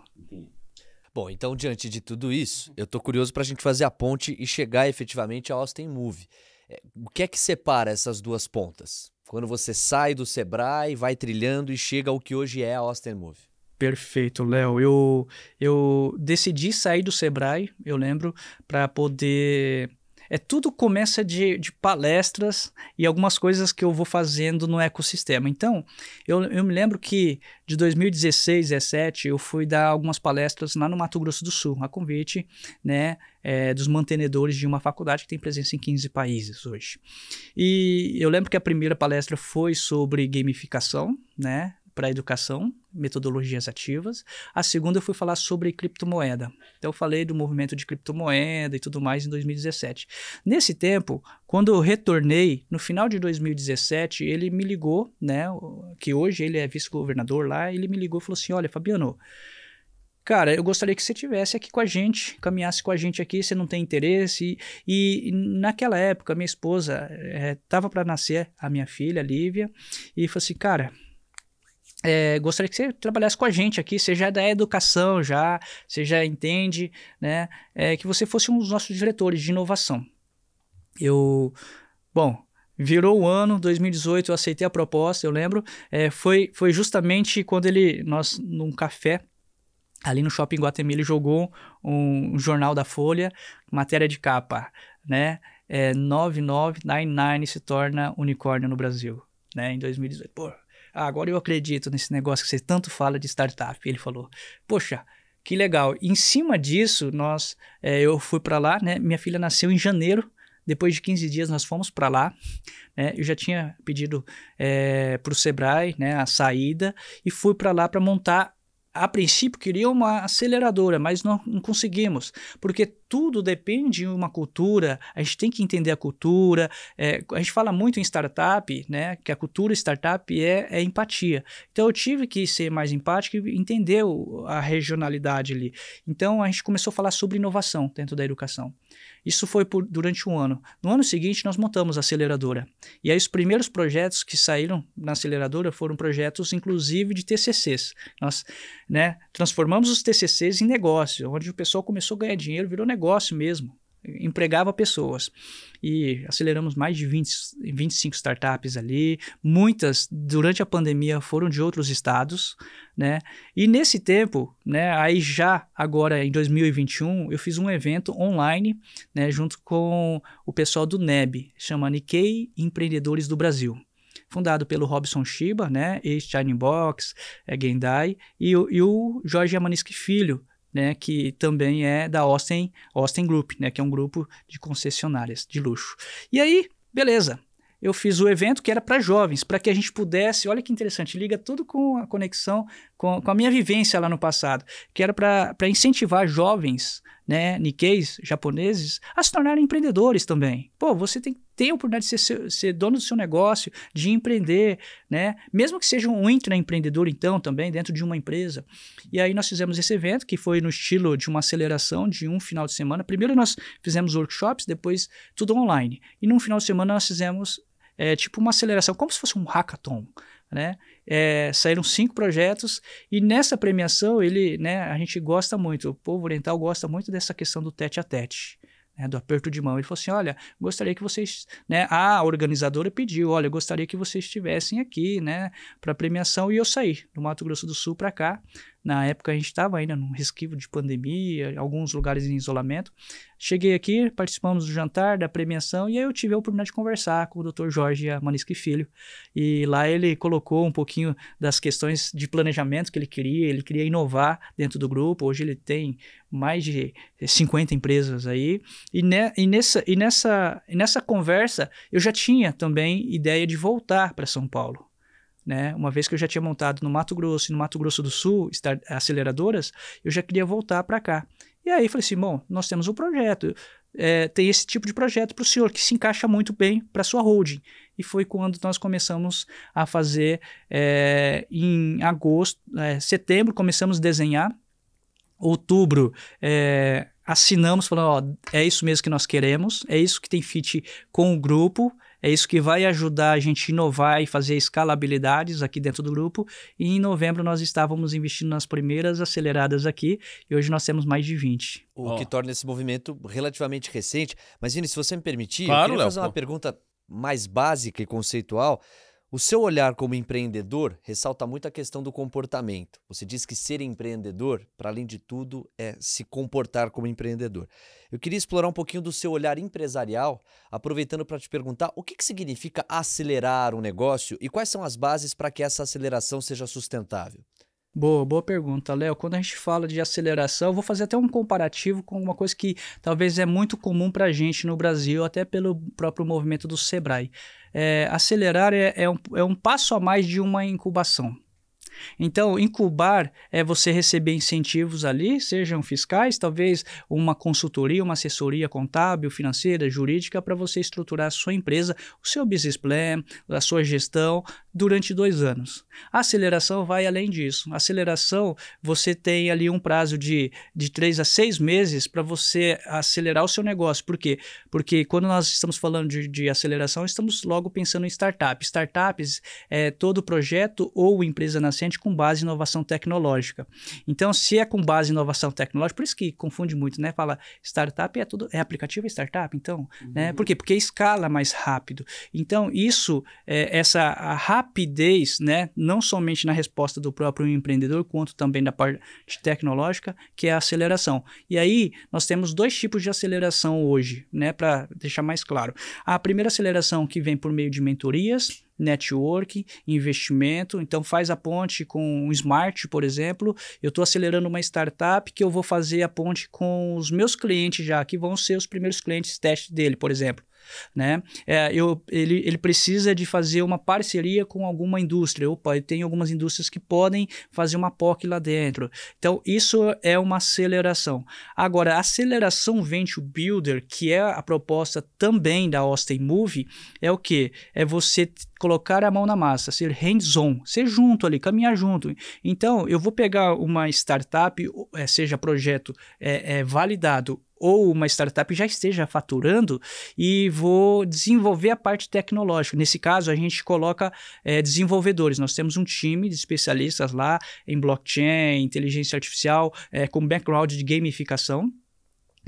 Bom, então diante de tudo isso, eu tô curioso para a gente fazer a ponte e chegar efetivamente a Austin Move. É, o que é que separa essas duas pontas? Quando você sai do Sebrae, vai trilhando e chega ao que hoje é a Austin Move. Perfeito, Léo. Eu, eu decidi sair do Sebrae, eu lembro, para poder é tudo começa de, de palestras e algumas coisas que eu vou fazendo no ecossistema. Então, eu, eu me lembro que de 2016, 2017, eu fui dar algumas palestras lá no Mato Grosso do Sul, a convite né, é, dos mantenedores de uma faculdade que tem presença em 15 países hoje. E eu lembro que a primeira palestra foi sobre gamificação, né? para educação, metodologias ativas. A segunda eu fui falar sobre criptomoeda. Então eu falei do movimento de criptomoeda e tudo mais em 2017. Nesse tempo, quando eu retornei, no final de 2017, ele me ligou, né, que hoje ele é vice-governador lá, ele me ligou e falou assim: "Olha, Fabiano, cara, eu gostaria que você tivesse aqui com a gente, caminhasse com a gente aqui, você não tem interesse. E, e naquela época, minha esposa estava eh, é, para nascer a minha filha, Lívia, e falou assim, cara, é, gostaria que você trabalhasse com a gente aqui, você já é da educação, já, você já entende, né? É, que você fosse um dos nossos diretores de inovação. Eu, bom, virou o ano 2018, eu aceitei a proposta, eu lembro, é, foi, foi justamente quando ele, nós, num café, ali no Shopping Guatemala, ele jogou um, um jornal da Folha, matéria de capa, né? É, 9999 se torna unicórnio no Brasil, né? Em 2018, pô ah, agora eu acredito nesse negócio que você tanto fala de startup. Ele falou, poxa, que legal. E em cima disso, nós, é, eu fui para lá, né? Minha filha nasceu em janeiro. Depois de 15 dias, nós fomos para lá. Né? Eu já tinha pedido é, eh, para o Sebrae né, a saída e fui para lá para montar a princípio queria uma aceleradora, mas não, não, conseguimos, porque tudo depende de uma cultura, a gente tem que entender a cultura, é, a gente fala muito em startup, né, que a cultura startup é, é empatia, então eu tive que ser mais empático e entender o, a regionalidade ali, então a gente começou a falar sobre inovação dentro da educação, isso foi por, durante um ano. No ano seguinte, nós montamos a aceleradora. E aí, os primeiros projetos que saíram na aceleradora foram projetos, inclusive, de TCCs. Nós né, transformamos os TCCs em negócio, onde o pessoal começou a ganhar dinheiro, virou negócio mesmo. Empregava pessoas. E aceleramos mais de 20, 25 startups ali. Muitas, durante a pandemia, foram de outros estados né? E nesse tempo, né, aí já agora em 2021, eu fiz um evento online, né, junto com o pessoal do NEB, chama Nikkei Empreendedores do Brasil. Fundado pelo Robson Shiba, né, ex-Shining Box, é Gendai, e, e o Jorge Amaniski Filho, né, que também é da Austin, Austin Group, né, que é um grupo de concessionárias de luxo. E aí, beleza, eu fiz o evento que era para jovens, para que a gente pudesse, olha que interessante, liga tudo com a conexão, com, com a minha vivência lá no passado, que era para incentivar jovens, né, nikês, japoneses, a se tornarem empreendedores também. Pô, você tem que ter a oportunidade de ser, ser, dono do seu negócio, de empreender, né, mesmo que seja um intraempreendedor então também, dentro de uma empresa. E aí nós fizemos esse evento, que foi no estilo de uma aceleração de um final de semana. Primeiro nós fizemos workshops, depois tudo online. E num final de semana nós fizemos é, tipo uma aceleração, como se fosse um hackathon. Né? É, saíram cinco projetos e nessa premiação ele, né, a gente gosta muito, o povo oriental gosta muito dessa questão do tete a tete. Né, do aperto de mão. Ele falou assim: olha, gostaria que vocês. Né, a organizadora pediu: olha, gostaria que vocês estivessem aqui né, para a premiação. E eu saí do Mato Grosso do Sul para cá, na época a gente estava ainda num resquivo de pandemia, alguns lugares em isolamento. Cheguei aqui, participamos do jantar, da premiação, e aí eu tive a oportunidade de conversar com o Dr. Jorge Manisque Filho. E lá ele colocou um pouquinho das questões de planejamento que ele queria, ele queria inovar dentro do grupo. Hoje ele tem mais de 50 empresas aí. E, ne, e, nessa, e, nessa, e nessa conversa eu já tinha também ideia de voltar para São Paulo né? Uma vez que eu já tinha montado no Mato Grosso e no Mato Grosso do Sul aceleradoras, eu já queria voltar para cá. E aí falei assim, bom, nós temos um projeto, é, tem esse tipo de projeto para o senhor que se encaixa muito bem para sua holding. E foi quando nós começamos a fazer é, em agosto, é, setembro começamos a desenhar, outubro é, assinamos falando, ó, é isso mesmo que nós queremos, é isso que tem fit com o grupo, é isso que vai ajudar a gente inovar e fazer escalabilidades aqui dentro do grupo. E em novembro nós estávamos investindo nas primeiras aceleradas aqui e hoje nós temos mais de 20. O oh. que torna esse movimento relativamente recente. Mas, Vini, se você me permitir, claro, eu queria Léo, fazer uma pô. pergunta mais básica e conceitual o seu olhar como empreendedor ressalta muito a questão do comportamento. Você diz que ser empreendedor, para além de tudo, é se comportar como empreendedor. Eu queria explorar um pouquinho do seu olhar empresarial, aproveitando para te perguntar o que, que significa acelerar um negócio e quais são as bases para que essa aceleração seja sustentável. Boa, boa pergunta, Léo. Quando a gente fala de aceleração, eu vou fazer até um comparativo com uma coisa que talvez é muito comum para a gente no Brasil, até pelo próprio movimento do Sebrae é, acelerar é, é, um, é um passo a mais de uma incubação. Então, incubar é você receber incentivos ali, sejam fiscais, talvez uma consultoria, uma assessoria contábil, financeira, jurídica, para você estruturar a sua empresa, o seu business plan, a sua gestão, durante dois anos. A aceleração vai além disso. A aceleração, você tem ali um prazo de, de três a seis meses para você acelerar o seu negócio. Por quê? Porque quando nós estamos falando de, de aceleração, estamos logo pensando em startup. Startups é todo projeto ou empresa nascente com base em inovação tecnológica. Então, se é com base em inovação tecnológica, por isso que confunde muito, né? Fala startup é tudo, é aplicativo startup, então, né? uhum. né? Por quê? Porque escala mais rápido. Então, isso, é, essa a rapidez, né, não somente na resposta do próprio empreendedor, quanto também da parte tecnológica, que é a aceleração. E aí nós temos dois tipos de aceleração hoje, né, para deixar mais claro. A primeira aceleração que vem por meio de mentorias, network, investimento. Então faz a ponte com um smart, por exemplo. Eu estou acelerando uma startup que eu vou fazer a ponte com os meus clientes já, que vão ser os primeiros clientes teste dele, por exemplo. Né? É, eu, ele, ele precisa de fazer uma parceria com alguma indústria. Opa, tem algumas indústrias que podem fazer uma POC lá dentro. Então, isso é uma aceleração. Agora, a aceleração Venture Builder, que é a proposta também da Austin Move, é o que? É você colocar a mão na massa, ser hands-on, ser junto ali, caminhar junto. Então, eu vou pegar uma startup, é, seja projeto é, é validado ou uma startup já esteja faturando e vou desenvolver a parte tecnológica. Nesse caso, a gente coloca é, desenvolvedores. Nós temos um time de especialistas lá em blockchain, inteligência artificial, é, com background de gamificação.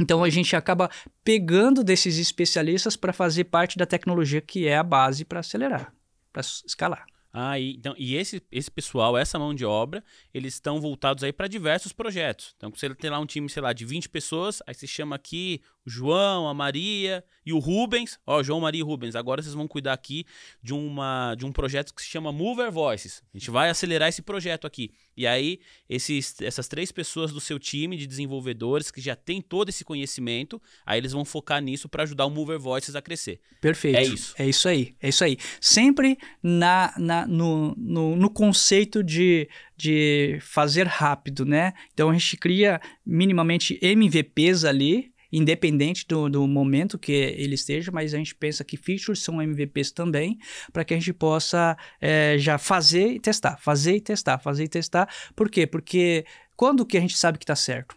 Então a gente acaba pegando desses especialistas para fazer parte da tecnologia que é a base para acelerar, para escalar. Ah, e, então, e esse, esse pessoal, essa mão de obra, eles estão voltados aí para diversos projetos. Então, você tem lá um time, sei lá, de 20 pessoas, aí você chama aqui o João, a Maria e o Rubens. Ó, João, Maria e Rubens, agora vocês vão cuidar aqui de, uma, de um projeto que se chama Mover Voices. A gente vai acelerar esse projeto aqui. E aí, esses, essas três pessoas do seu time de desenvolvedores que já tem todo esse conhecimento, aí eles vão focar nisso para ajudar o Mover Voices a crescer. Perfeito. É isso. É isso aí. É isso aí. Sempre na, na no, no, no, conceito de, de fazer rápido, né? Então a gente cria minimamente MVPs ali, independente do, do momento que ele esteja, mas a gente pensa que features são MVPs também, para que a gente possa é, já fazer e testar, fazer e testar, fazer e testar. Por quê? Porque quando que a gente sabe que está certo?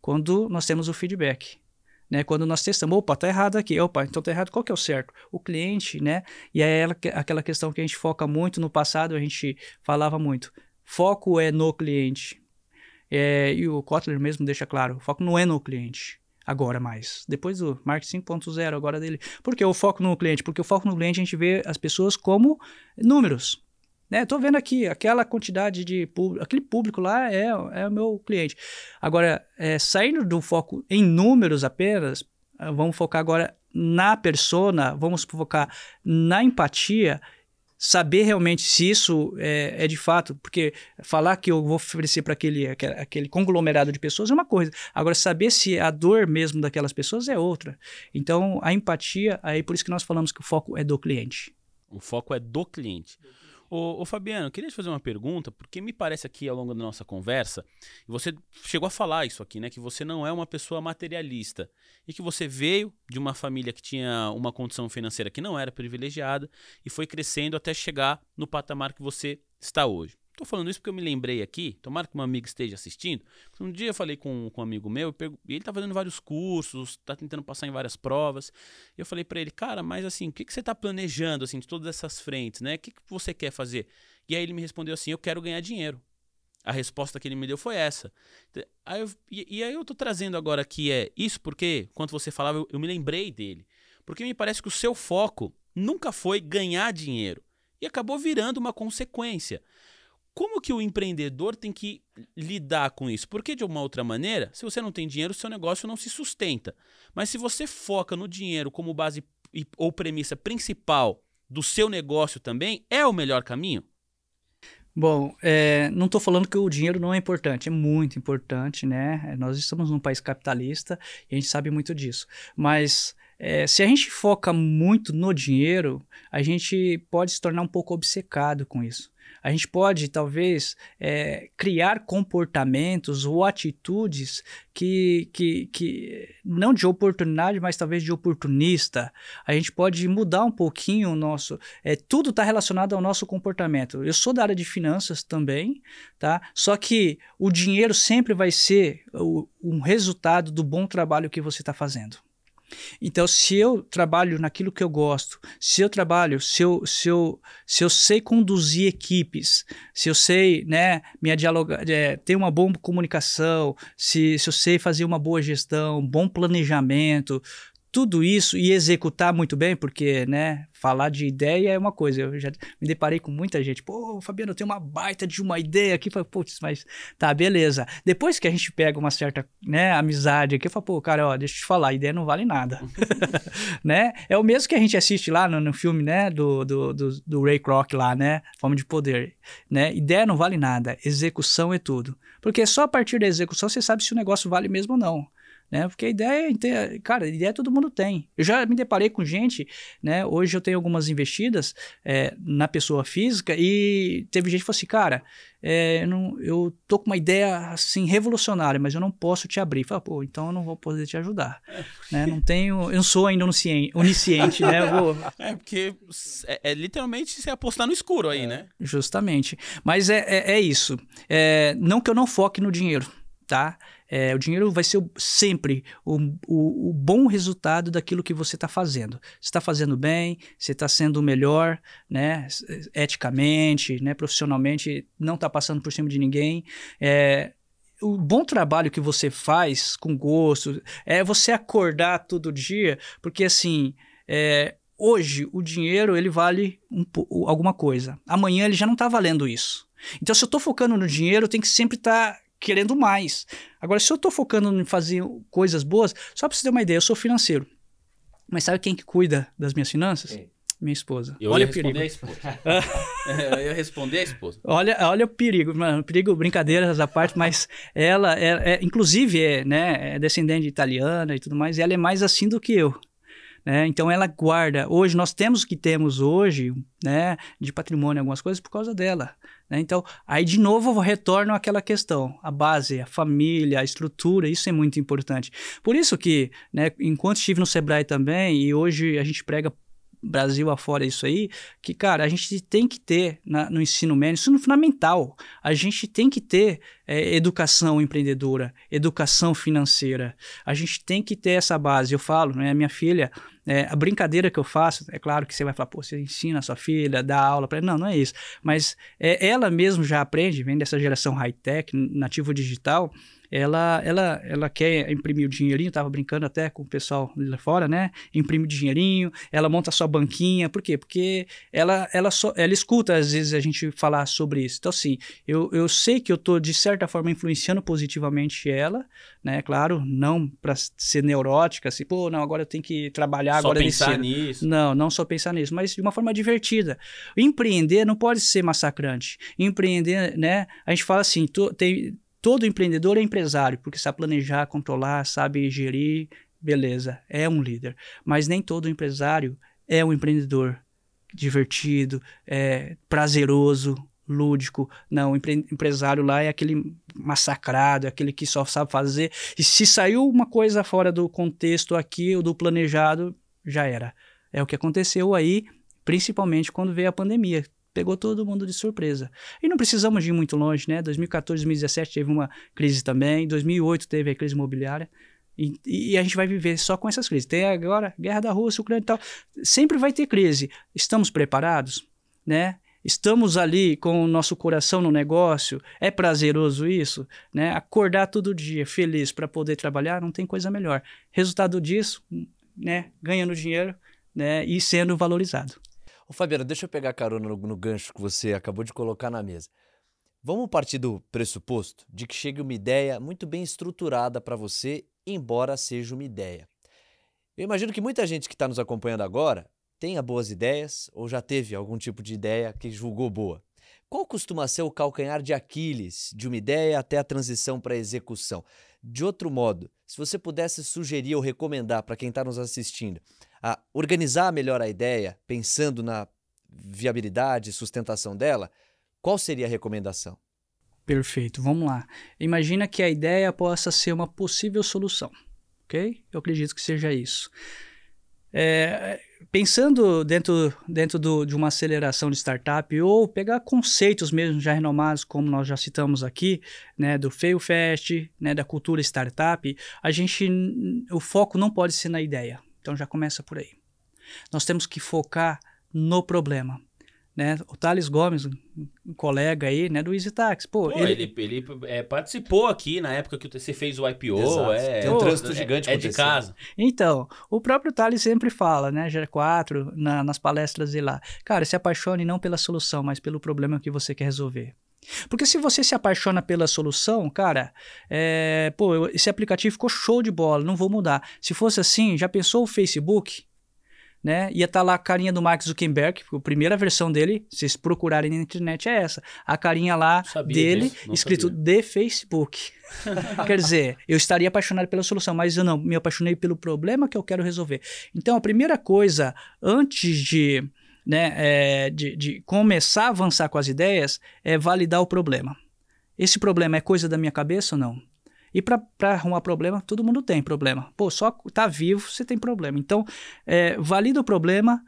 Quando nós temos o feedback. Né, quando nós testamos, opa, tá errado aqui, opa, então tá errado, qual que é o certo? O cliente, né? E é aquela questão que a gente foca muito no passado, a gente falava muito. Foco é no cliente. É, e o Kotler mesmo deixa claro, o foco não é no cliente agora mais. Depois do marketing 5.0 agora dele. Por que o foco no cliente? Porque o foco no cliente a gente vê as pessoas como números. Né? vendo aqui, aquela quantidade de público, aquele público lá é, é o meu cliente. Agora, é, saindo do foco em números apenas, ah, vamos focar agora na persona, vamos focar na empatia, saber realmente se isso é, é de fato, porque falar que eu vou oferecer para aquele, aquele conglomerado de pessoas é uma coisa, agora saber se a dor mesmo daquelas pessoas é outra. Então, a empatia, aí por isso que nós falamos que o foco é do cliente. O foco é do cliente. Do cliente. Ô, ô, Fabiano, queria te fazer uma pergunta, porque me parece aqui ao longo da nossa conversa, você chegou a falar isso aqui, né? Que você não é uma pessoa materialista e que você veio de uma família que tinha uma condição financeira que não era privilegiada e foi crescendo até chegar no patamar que você está hoje. Estou falando isso porque eu me lembrei aqui, tomara que uma amiga esteja assistindo. Um dia eu falei com, com um amigo meu, e ele está fazendo vários cursos, está tentando passar em várias provas. E eu falei para ele, cara, mas assim, o que, que você está planejando assim, de todas essas frentes, né? O que, que você quer fazer? E aí ele me respondeu assim: eu quero ganhar dinheiro. A resposta que ele me deu foi essa. Aí eu, e, e, aí eu estou trazendo agora aqui é isso porque, quando você falava, eu, eu me lembrei dele. Porque me parece que o seu foco nunca foi ganhar dinheiro. E acabou virando uma consequência. Como que o empreendedor tem que lidar com isso? Porque, de uma outra maneira, se você não tem dinheiro, seu negócio não se sustenta. Mas se você foca no dinheiro como base ou premissa principal do seu negócio também, é o melhor caminho? Bom, é, não estou falando que o dinheiro não é importante, é muito importante, né? É, nós estamos num país capitalista e a gente sabe muito disso. Mas é, se a gente foca muito no dinheiro, a gente pode se tornar um pouco obcecado com isso. A gente pode, talvez, é, criar comportamentos ou atitudes que, que, que, não de oportunidade, mas talvez de oportunista. A gente pode mudar um pouquinho o nosso. É, tudo está relacionado ao nosso comportamento. Eu sou da área de finanças também, tá? Só que o dinheiro sempre vai ser o, um resultado do bom trabalho que você está fazendo. Então, se eu trabalho naquilo que eu gosto, se eu trabalho, se eu, se eu, se eu sei conduzir equipes, se eu sei né, minha dialoga, é, ter uma boa comunicação, se, se eu sei fazer uma boa gestão, um bom planejamento, tudo isso e executar muito bem, porque, né, falar de ideia é uma coisa. Eu já me deparei com muita gente. Pô, Fabiano, eu tenho uma baita de uma ideia aqui. putz, mas tá, beleza. Depois que a gente pega uma certa, né, amizade aqui, eu falo, pô, cara, ó, deixa eu te falar, a ideia não vale nada. né? É o mesmo que a gente assiste lá no, no filme, né, do, do, do, do, Ray Kroc lá, né, Fome de Poder, né? Ideia não vale nada, execução é tudo. Porque só a partir da execução você sabe se o negócio vale mesmo ou não né? Porque a ideia, é, cara, a ideia todo mundo tem. Eu já me deparei com gente, né? Hoje eu tenho algumas investidas é, na pessoa física e teve gente que falou assim, cara, é, eu, não, eu tô com uma ideia assim revolucionária, mas eu não posso te abrir. Fala, ah, pô, então eu não vou poder te ajudar, né? Não tenho, eu sou ainda onisciente, né? vou... É porque é, é, literalmente você apostar no escuro aí, é, né? Justamente. Mas é, é, é isso. não que eu não foque no dinheiro, tá? É, o dinheiro vai ser sempre o, o, o bom resultado daquilo que você está fazendo. Você está fazendo bem, você está sendo o melhor, né? Eticamente, né? profissionalmente, não está passando por cima de ninguém. É, o bom trabalho que você faz com gosto é você acordar todo dia, porque assim. É, hoje o dinheiro ele vale um, alguma coisa. Amanhã ele já não está valendo isso. Então, se eu estou focando no dinheiro, tem que sempre estar tá querendo mais. Agora, se eu estou focando em fazer coisas boas, só para você ter uma ideia, eu sou financeiro. Mas sabe quem que cuida das minhas finanças? Sim. Minha esposa. Eu olha ia o perigo. eu ia responder a esposa. olha, olha o perigo, mano. Perigo, brincadeiras à parte, mas ela é, é, inclusive, é, né, é descendente italiana e tudo mais, e ela é mais assim do que eu. Né? Então ela guarda. Hoje nós temos o que temos hoje, né, de patrimônio algumas coisas por causa dela. Né? Então, aí de novo eu retorno àquela questão, a base, a família, a estrutura, isso é muito importante. Por isso que, né, enquanto estive no Sebrae também, e hoje a gente prega Brasil afora isso aí, que, cara, a gente tem que ter na, no ensino médio, ensino fundamental, a gente tem que ter é, educação empreendedora, educação financeira, a gente tem que ter essa base. Eu falo, né, minha filha, é, a brincadeira que eu faço, é claro que você vai falar, pô, você ensina a sua filha, dá aula para Não, não é isso. Mas é, ela mesmo já aprende, vem dessa geração high-tech, nativo digital, ela, ela, ela quer imprimir o dinheirinho, tava brincando até com o pessoal lá fora, né? Imprime o dinheirinho, ela monta a sua banquinha, por quê? Porque ela, ela, só, ela escuta às vezes a gente falar sobre isso. Então, assim, eu, eu sei que eu tô de certa forma influenciando positivamente ela, né? Claro, não para ser neurótica, assim, pô, não, agora eu tenho que trabalhar, só agora pensar decido. nisso. Não, não só pensar nisso, mas de uma forma divertida. Empreender não pode ser massacrante. Empreender, né? A gente fala assim, tu, tem Todo empreendedor é empresário, porque sabe planejar, controlar, sabe gerir, beleza, é um líder. Mas nem todo empresário é um empreendedor divertido, é, prazeroso, lúdico. Não, empre empresário lá é aquele massacrado, é aquele que só sabe fazer. E se saiu uma coisa fora do contexto aqui ou do planejado, já era. É o que aconteceu aí, principalmente quando veio a pandemia pegou todo mundo de surpresa. E não precisamos de ir muito longe, né? 2014, 2017 teve uma crise também, 2008 teve a crise imobiliária. E, e, a gente vai viver só com essas crises. Tem agora guerra da Rússia, Ucrânia e tal. Sempre vai ter crise. Estamos preparados, né? Estamos ali com o nosso coração no negócio. É prazeroso isso, né? Acordar todo dia feliz para poder trabalhar, não tem coisa melhor. Resultado disso, né? Ganhando dinheiro, né? E sendo valorizado. Ô, Fabiano, deixa eu pegar carona no, no gancho que você acabou de colocar na mesa. Vamos partir do pressuposto de que chegue uma ideia muito bem estruturada para você, embora seja uma ideia. Eu imagino que muita gente que está nos acompanhando agora tenha boas ideias ou já teve algum tipo de ideia que julgou boa. Qual costuma ser o calcanhar de Aquiles de uma ideia até a transição para a execução? de outro modo, se você pudesse sugerir ou recomendar para quem está nos assistindo a organizar melhor a ideia, pensando na viabilidade e sustentação dela, qual seria a recomendação? Perfeito, vamos lá. Imagina que a ideia possa ser uma possível solução, ok? Eu acredito que seja isso. É, pensando dentro, dentro do, de uma aceleração de startup ou pegar conceitos mesmo já renomados, como nós já citamos aqui, né, do fail fast, né, da cultura startup, a gente, o foco não pode ser na ideia. Então já começa por aí. Nós temos que focar no problema né? O Thales Gomes, um colega aí, né, do Easy Taxi. Pô, Pô ele, ele, ele é, participou aqui na época que você fez o IPO, Exato. é, Tem um trânsito é, gigante é, de casa. Então, o próprio Thales sempre fala, né, g 4 na, nas palestras e lá, cara, se apaixone não pela solução, mas pelo problema que você quer resolver. Porque se você se apaixona pela solução, cara, é, pô, esse aplicativo ficou show de bola, não vou mudar. Se fosse assim, já pensou o Facebook? né? Ia estar tá lá a carinha do Mark Zuckerberg, a primeira versão dele, se vocês procurarem na internet, é essa. A carinha lá dele, escrito sabia. de Facebook. Quer dizer, eu estaria apaixonado pela solução, mas eu não, me apaixonei pelo problema que eu quero resolver. Então, a primeira coisa, antes de, né, é, de, de começar a avançar com as ideias, é validar o problema. Esse problema é coisa da minha cabeça ou não? E para arrumar problema, todo mundo tem problema. Pô, só tá vivo, você tem problema. Então, é, valida o problema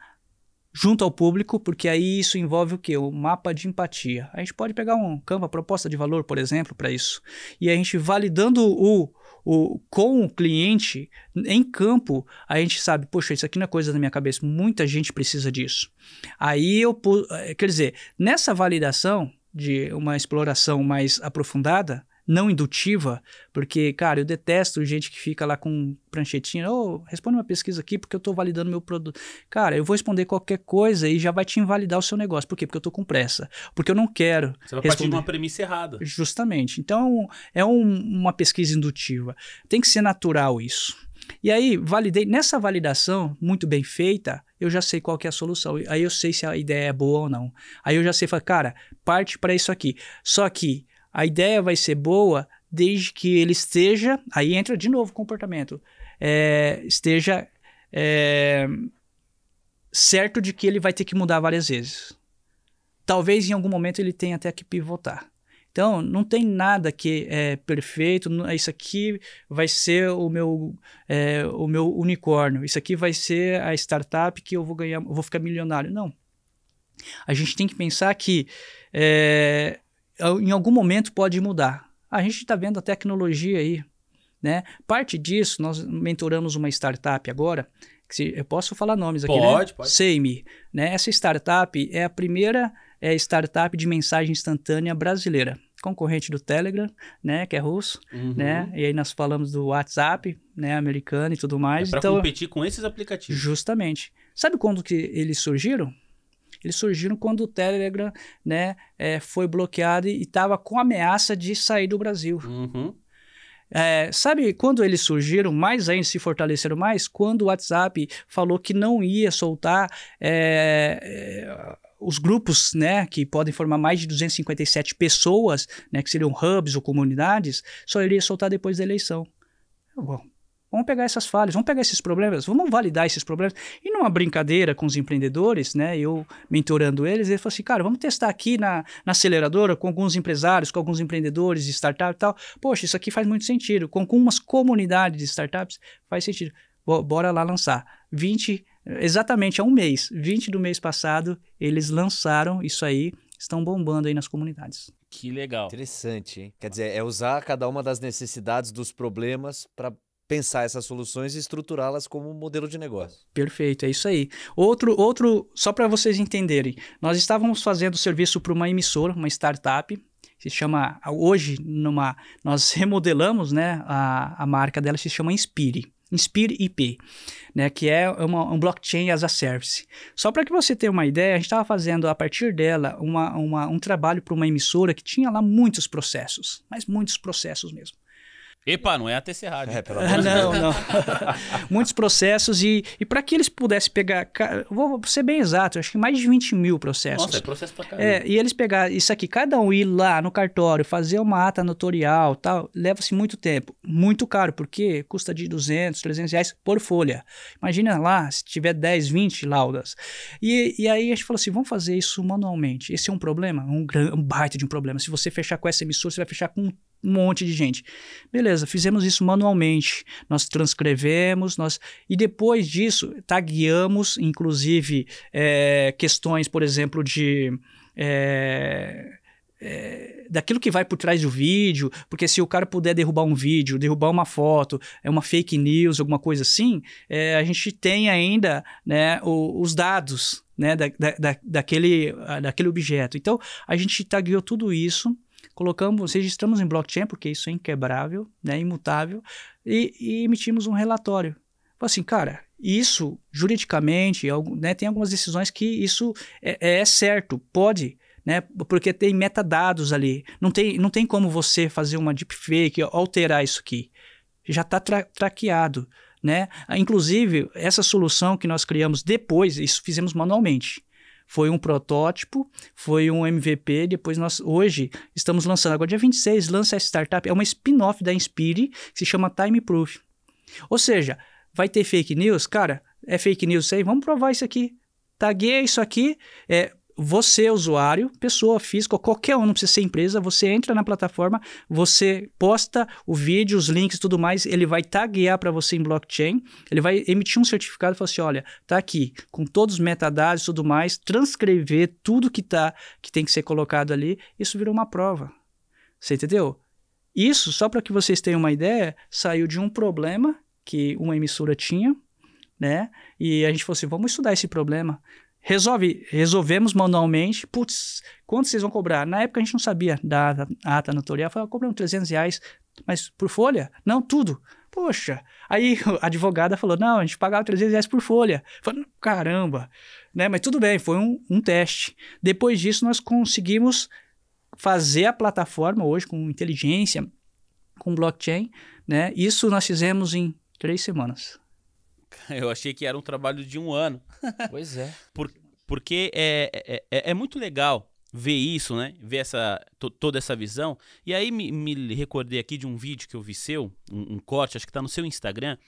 junto ao público, porque aí isso envolve o que? O mapa de empatia. A gente pode pegar um campo, uma proposta de valor, por exemplo, para isso. E a gente validando o o, com o cliente em campo, a gente sabe, poxa, isso aqui não é coisa da minha cabeça, muita gente precisa disso. Aí eu, é, quer dizer, nessa validação de uma exploração mais aprofundada, não indutiva, porque, cara, eu detesto gente que fica lá com pranchetinha, ou oh, responde uma pesquisa aqui porque eu tô validando meu produto. Cara, eu vou responder qualquer coisa e já vai te invalidar o seu negócio. Por quê? Porque eu tô com pressa. Porque eu não quero. Você vai responder. partir de uma premissa errada. Justamente. Então, é um, uma pesquisa indutiva. Tem que ser natural isso. E aí, validei. Nessa validação, muito bem feita, eu já sei qual é a solução. Aí eu sei se a ideia é boa ou não. Aí eu já sei, cara, parte para isso aqui. Só que a ideia vai ser boa desde que ele esteja. Aí entra de novo o comportamento. É, esteja é, certo de que ele vai ter que mudar várias vezes. Talvez em algum momento ele tenha até que pivotar. Então, não tem nada que é perfeito. Isso aqui vai ser o meu, é, o meu unicórnio. Isso aqui vai ser a startup que eu vou ganhar, eu vou ficar milionário. Não. A gente tem que pensar que é, em algum momento pode mudar. A gente está vendo a tecnologia aí, né? Parte disso, nós mentoramos uma startup agora, que se, eu posso falar nomes aqui, né? Pode, né? pode. Seime, né? Essa startup é a primeira é, startup de mensagem instantânea brasileira, concorrente do Telegram, né? Que é russo, uhum. né? E aí nós falamos do WhatsApp, né? Americano e tudo mais. É para então, competir com esses aplicativos. Justamente. Sabe quando que eles surgiram? eles surgiram quando o Telegram né, é, foi bloqueado e estava com ameaça de sair do Brasil. Uhum. É, sabe quando eles surgiram mais ainda, se fortaleceram mais? Quando o WhatsApp falou que não ia soltar é, os grupos, né, que podem formar mais de 257 pessoas, né, que seriam hubs ou comunidades, só iria soltar depois da eleição. Bom, Vamos pegar essas falhas, vamos pegar esses problemas, vamos validar esses problemas. E numa brincadeira com os empreendedores, né? Eu mentorando eles, ele falou assim, cara, vamos testar aqui na, na aceleradora com alguns empresários, com alguns empreendedores de startup e tal. Poxa, isso aqui faz muito sentido. Com algumas comunidades de startups faz sentido. Bora lá lançar. 20, exatamente há um mês, 20 do mês passado, eles lançaram isso aí, estão bombando aí nas comunidades. Que legal. Interessante, hein? Quer dizer, é usar cada uma das necessidades dos problemas para pensar essas soluções e estruturá-las como modelo de negócio. Perfeito, é isso aí. Outro, outro só para vocês entenderem, nós estávamos fazendo serviço para uma emissora, uma startup, se chama hoje numa nós remodelamos, né, a, a marca dela se chama Inspire. Inspire IP, né, que é uma, um blockchain as a service. Só para que você tenha uma ideia, a gente estava fazendo a partir dela uma, uma um trabalho para uma emissora que tinha lá muitos processos, mas muitos processos mesmo. Epa, não é a TC Rádio. É, pelo ah, amor não, não. Muitos processos e, e para que eles pudessem pegar, vou ser bem exato, acho que mais de 20 mil processos. Nossa, é processo pra caramba. É, e eles pegar isso aqui, cada um ir lá no cartório, fazer uma ata notorial tal, leva-se muito tempo, muito caro, porque custa de 200, 300 reais por folha. Imagina lá, se tiver 10, 20 laudas. E, e aí a gente falou assim, vamos fazer isso manualmente. Esse é um problema? Um, um baita de um problema. Se você fechar com essa emissora, você vai fechar com um monte de gente. Beleza, fizemos isso manualmente. Nós transcrevemos, nós e depois disso tagueamos, inclusive é, questões, por exemplo, de é, é, daquilo que vai por trás do vídeo, porque se o cara puder derrubar um vídeo, derrubar uma foto, é uma fake news, alguma coisa assim, é, a gente tem ainda né, o, os dados né, da, da, daquele, daquele objeto. Então, a gente tagueou tudo isso colocamos, registramos em blockchain, porque isso é inquebrável, né, imutável, e, e emitimos um relatório. Assim, cara, isso juridicamente, né, tem algumas decisões que isso é, é, é certo, pode, né, porque tem metadados ali. Não tem, não tem como você fazer uma deepfake, alterar isso aqui. Já está tra traqueado. Né? Ah, inclusive, essa solução que nós criamos depois, isso fizemos manualmente. Foi um protótipo, foi um MVP, depois nós hoje estamos lançando, agora dia 26, lança essa startup, é uma spin-off da Inspire, que se chama Time Proof. Ou seja, vai ter fake news, cara, é fake news aí, vamos provar isso aqui. Taguei isso aqui, é, você, usuário, pessoa física, ou qualquer um, não precisa ser empresa, você entra na plataforma, você posta o vídeo, os links e tudo mais, ele vai taguear para você em blockchain, ele vai emitir um certificado e falar assim: olha, tá aqui, com todos os metadados e tudo mais, transcrever tudo que tá, que tem que ser colocado ali, isso virou uma prova. Você entendeu? Isso, só para que vocês tenham uma ideia, saiu de um problema que uma emissora tinha, né? E a gente falou assim: vamos estudar esse problema. Resolve, resolvemos manualmente. Putz, quanto vocês vão cobrar? Na época a gente não sabia da ata, ata notorial. Falei, cobramos 300 reais, mas por folha? Não, tudo. Poxa, aí a advogada falou, não, a gente pagava 300 reais por folha. Falei, caramba, né? Mas tudo bem, foi um, um teste. Depois disso nós conseguimos fazer a plataforma hoje com inteligência, com blockchain, né? Isso nós fizemos em três semanas. Eu achei que era um trabalho de um ano. Pois é. Por, porque é, é, é, é muito legal ver isso, né? Ver essa, toda essa visão. E aí me, me, recordei aqui de um vídeo que eu vi seu, um, um corte, acho que está no seu Instagram,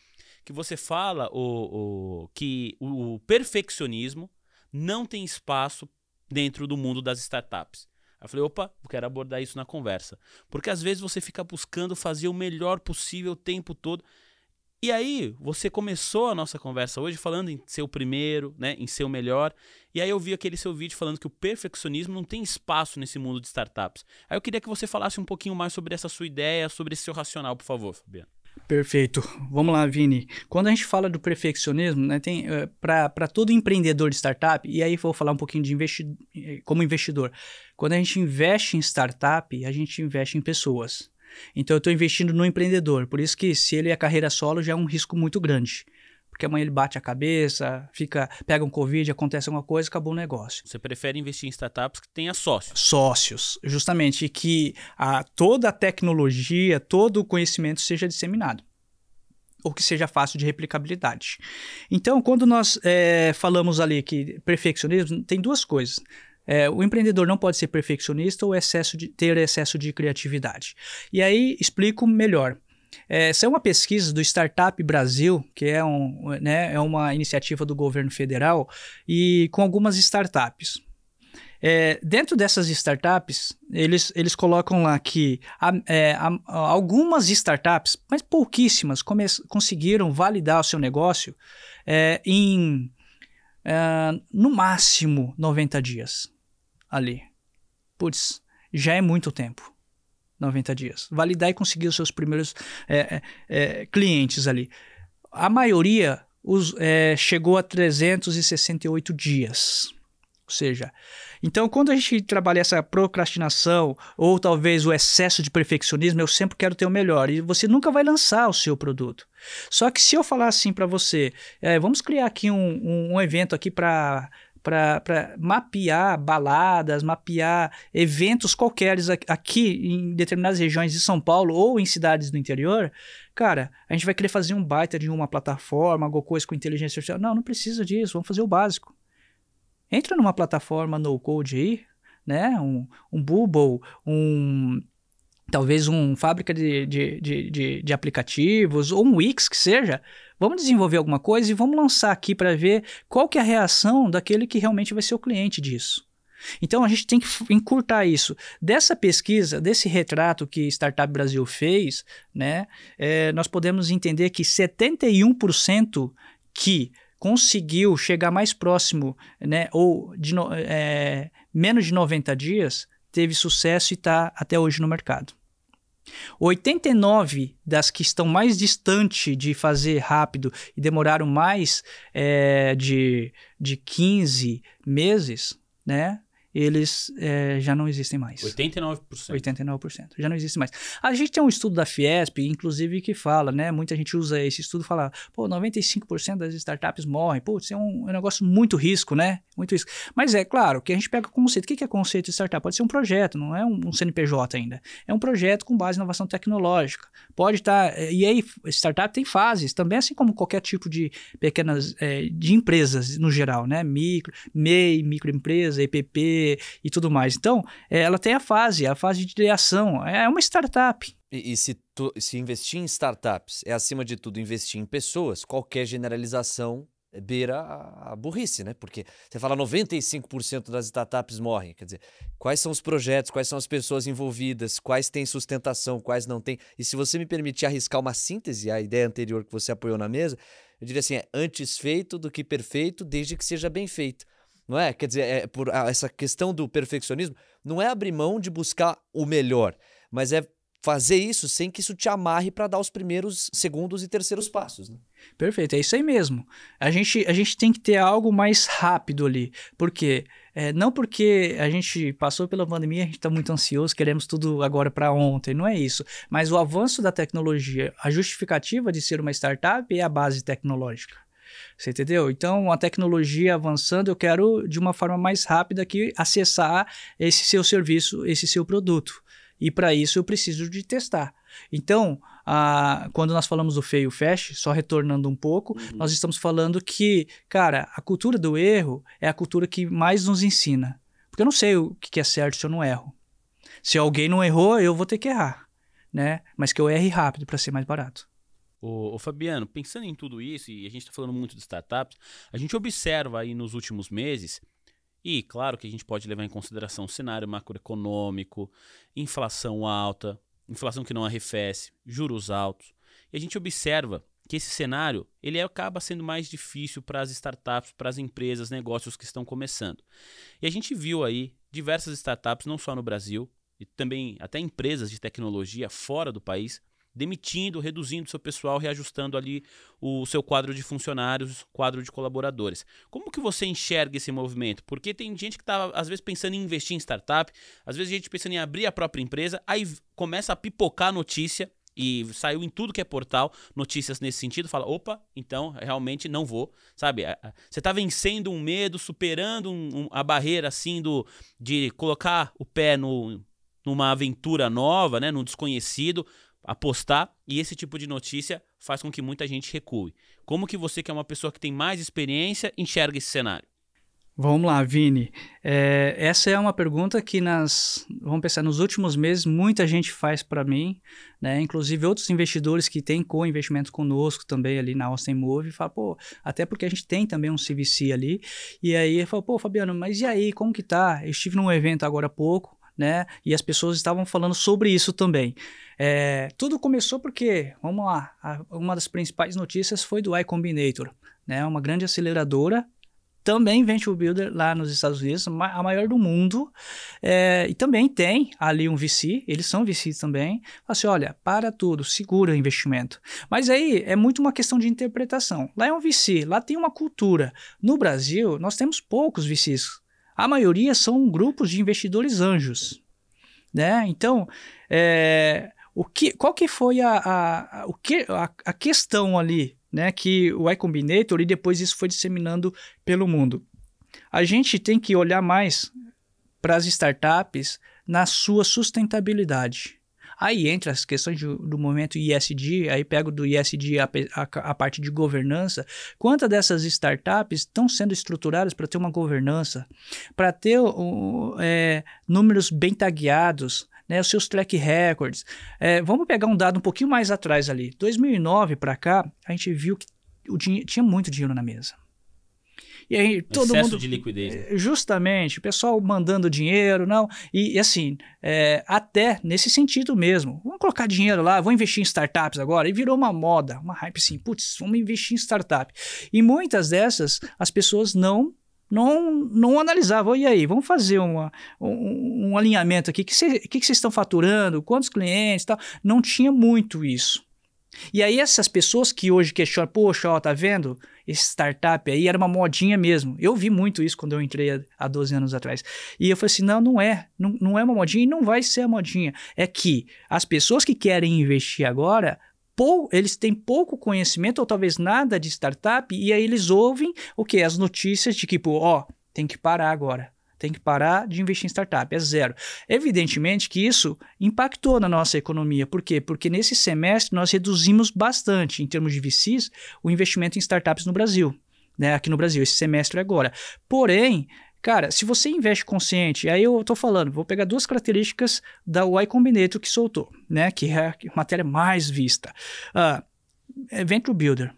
que você fala o, o, que o perfeccionismo não tem espaço dentro do mundo das startups. Eu falei, opa, quero abordar isso na conversa. Porque às vezes você fica buscando fazer o melhor possível o tempo todo e aí, você começou a nossa conversa hoje falando em ser o primeiro, né, em ser o melhor. E aí eu vi aquele seu vídeo falando que o perfeccionismo não tem espaço nesse mundo de startups. Aí eu queria que você falasse um pouquinho mais sobre essa sua ideia, sobre esse seu racional, por favor, Fabiano. Perfeito. Vamos lá, Vini. Quando a gente fala do perfeccionismo, né, tem eh, para todo empreendedor de startup, e aí vou falar um pouquinho de investidor, eh, como investidor. Quando a gente investe em startup, a gente investe em pessoas. Então eu estou investindo no empreendedor. Por isso que se ele é carreira solo, já é um risco muito grande. Porque amanhã ele bate a cabeça, fica, pega um Covid, acontece alguma coisa, acabou o negócio. Você prefere investir em startups que tenha sócios? Sócios, justamente. E que a, toda a tecnologia, todo o conhecimento seja disseminado ou que seja fácil de replicabilidade. Então, quando nós é, falamos ali que perfeccionismo, tem duas coisas. É, o empreendedor não pode ser perfeccionista ou excesso de, ter excesso de criatividade. E aí explico melhor. Essa é uma pesquisa do Startup Brasil, que é, um, né, é uma iniciativa do governo federal, e com algumas startups. É, dentro dessas startups, eles, eles colocam lá que a, é, a, algumas startups, mas pouquíssimas, conseguiram validar o seu negócio é, em, é, no máximo, 90 dias ali. Putz, já é muito tempo. 90 dias. Validar e conseguir os seus primeiros é, é, é, clientes ali. A maioria os, é, chegou a 368 dias. Ou seja, então quando a gente trabalha essa procrastinação ou talvez o excesso de perfeccionismo, eu sempre quero ter o melhor e você nunca vai lançar o seu produto. Só que se eu falar assim para você, é, vamos criar aqui um, um, um evento aqui para para mapear baladas, mapear eventos qualquer aqui em determinadas regiões de São Paulo ou em cidades do interior, cara, a gente vai querer fazer um baita de uma plataforma, alguma coisa com inteligência artificial. Não, não precisa disso, vamos fazer o básico. Entra numa plataforma no code aí, né? Um, um Bubble, um talvez um fábrica de, de, de, de, de aplicativos, ou um Wix que seja, Vamos desenvolver alguma coisa e vamos lançar aqui para ver qual que é a reação daquele que realmente vai ser o cliente disso. Então a gente tem que encurtar isso. Dessa pesquisa, desse retrato que Startup Brasil fez, né, é, nós podemos entender que 71% que conseguiu chegar mais próximo, né, ou de, é, menos de 90 dias, teve sucesso e está até hoje no mercado. 89 das que estão mais distante de fazer rápido e demoraram mais é, de, de 15 meses, né? eles é, já não existem mais. 89%. 89%. Já não existe mais. A gente tem um estudo da Fiesp, inclusive, que fala, né? Muita gente usa esse estudo e fala, pô, 95% das startups morrem. Pô, isso é um, é um, negócio muito risco, né? Muito risco. Mas é claro que a gente pega o conceito. O que é conceito de startup? Pode ser um projeto, não é um, um CNPJ ainda. É um projeto com base em inovação tecnológica. Pode estar... Tá, é, e aí, startup tem fases também, assim como qualquer tipo de pequenas... É, de empresas, no geral, né? Micro, MEI, microempresa, EPP, e tudo mais. Então, é, ela tem a fase, a fase de reação. É, é uma startup. E, e se, tu, se investir em startups é, acima de tudo, investir em pessoas, qualquer generalização beira a, burrice, né? Porque você fala 95% das startups morrem. Quer dizer, quais são os projetos, quais são as pessoas envolvidas, quais têm sustentação, quais não têm. E se você me permitir arriscar uma síntese a ideia anterior que você apoiou na mesa, eu diria assim: é antes feito do que perfeito, desde que seja bem feito não é? Quer dizer, é, é por ah, essa questão do perfeccionismo não é abrir mão de buscar o melhor, mas é fazer isso sem que isso te amarre para dar os primeiros, segundos e terceiros passos. Né? Perfeito, é isso aí mesmo. A gente, a gente tem que ter algo mais rápido ali, porque é, não porque a gente passou pela pandemia, a gente está muito ansioso, queremos tudo agora para ontem, não é isso. Mas o avanço da tecnologia, a justificativa de ser uma startup é a base tecnológica. Você entendeu? Então, a tecnologia avançando, eu quero de uma forma mais rápida que acessar esse seu serviço, esse seu produto. E para isso eu preciso de testar. Então, a, quando nós falamos do feio fast, só retornando um pouco, uhum. nós estamos falando que, cara, a cultura do erro é a cultura que mais nos ensina. Porque eu não sei o que é certo se eu não erro. Se alguém não errou, eu vou ter que errar, né? Mas que eu erre rápido para ser mais barato. Ô, ô, Fabiano, pensando em tudo isso, e a gente está falando muito de startups, a gente observa aí nos últimos meses, e claro que a gente pode levar em consideração o cenário macroeconômico, inflação alta, inflação que não arrefece, juros altos, e a gente observa que esse cenário ele acaba sendo mais difícil para as startups, para as empresas, negócios que estão começando. E a gente viu aí diversas startups, não só no Brasil, e também até empresas de tecnologia fora do país, demitindo, reduzindo seu pessoal, reajustando ali o seu quadro de funcionários, quadro de colaboradores. Como que você enxerga esse movimento? Porque tem gente que está às vezes pensando em investir em startup, às vezes a gente pensando em abrir a própria empresa, aí começa a pipocar a notícia e saiu em tudo que é portal notícias nesse sentido, fala, opa, então realmente não vou, sabe? Você está vencendo um medo, superando um, um, a barreira assim do de colocar o pé no, numa aventura nova, né, num desconhecido, apostar e esse tipo de notícia faz com que muita gente recue. Como que você, que é uma pessoa que tem mais experiência, enxerga esse cenário? Vamos lá, Vini. É, essa é uma pergunta que nas, vamos pensar, nos últimos meses muita gente faz para mim, né? Inclusive outros investidores que têm co-investimento conosco também ali na Austin Move, fala, pô, até porque a gente tem também um CVC ali. E aí eu falo pô, Fabiano, mas e aí, como que tá? Eu estive num evento agora há pouco, né? E as pessoas estavam falando sobre isso também. É, tudo começou porque, vamos lá, uma das principais notícias foi do iCombinator, né? Uma grande aceleradora também venture builder lá nos Estados Unidos, a maior do mundo, é, e também tem ali um VC, eles são VCs também, assim, olha, para tudo, segura o investimento. Mas aí é muito uma questão de interpretação. Lá é um VC, lá tem uma cultura. No Brasil, nós temos poucos VCs a maioria são grupos de investidores anjos. Né? Então, é, o que, qual que foi a, a, a o que, a, a, questão ali né, que o iCombinator e depois isso foi disseminando pelo mundo? A gente tem que olhar mais para as startups na sua sustentabilidade. Aí entra as questões de, do momento ISD, aí pego do ISD a, a, a parte de governança. Quantas dessas startups estão sendo estruturadas para ter uma governança, para ter é, números bem tagueados, né, os seus track records. É, vamos pegar um dado um pouquinho mais atrás ali. 2009 para cá, a gente viu que o tinha muito dinheiro na mesa. E aí todo Excesso mundo. de liquidez. Né? É, justamente, o pessoal mandando dinheiro, não. E, e assim, é, até nesse sentido mesmo. Vamos colocar dinheiro lá, vou investir em startups agora. E virou uma moda, uma hype assim, putz, vamos investir em startup. E muitas dessas as pessoas não não, não analisavam. E aí, vamos fazer uma, um, um alinhamento aqui. O que vocês estão faturando? Quantos clientes? Tal? Não tinha muito isso. E aí, essas pessoas que hoje questionam, poxa, ó, tá vendo? esse startup aí era uma modinha mesmo. Eu vi muito isso quando eu entrei há 12 anos atrás. E eu falei assim: não, não é. Não, não é uma modinha e não vai ser a modinha. É que as pessoas que querem investir agora eles têm pouco conhecimento ou talvez nada de startup e aí eles ouvem o que as notícias de tipo ó oh, tem que parar agora tem que parar de investir em startup, é zero. Evidentemente que isso impactou na nossa economia. Por quê? Porque nesse semestre nós reduzimos bastante, em termos de VCs, o investimento em startups no Brasil. Né, aqui no Brasil, esse semestre agora. Porém, Cara, se você investe consciente, aí eu tô falando, vou pegar duas características da Y Combinator que soltou, né? Que é a matéria mais vista. Uh, Venture Builder.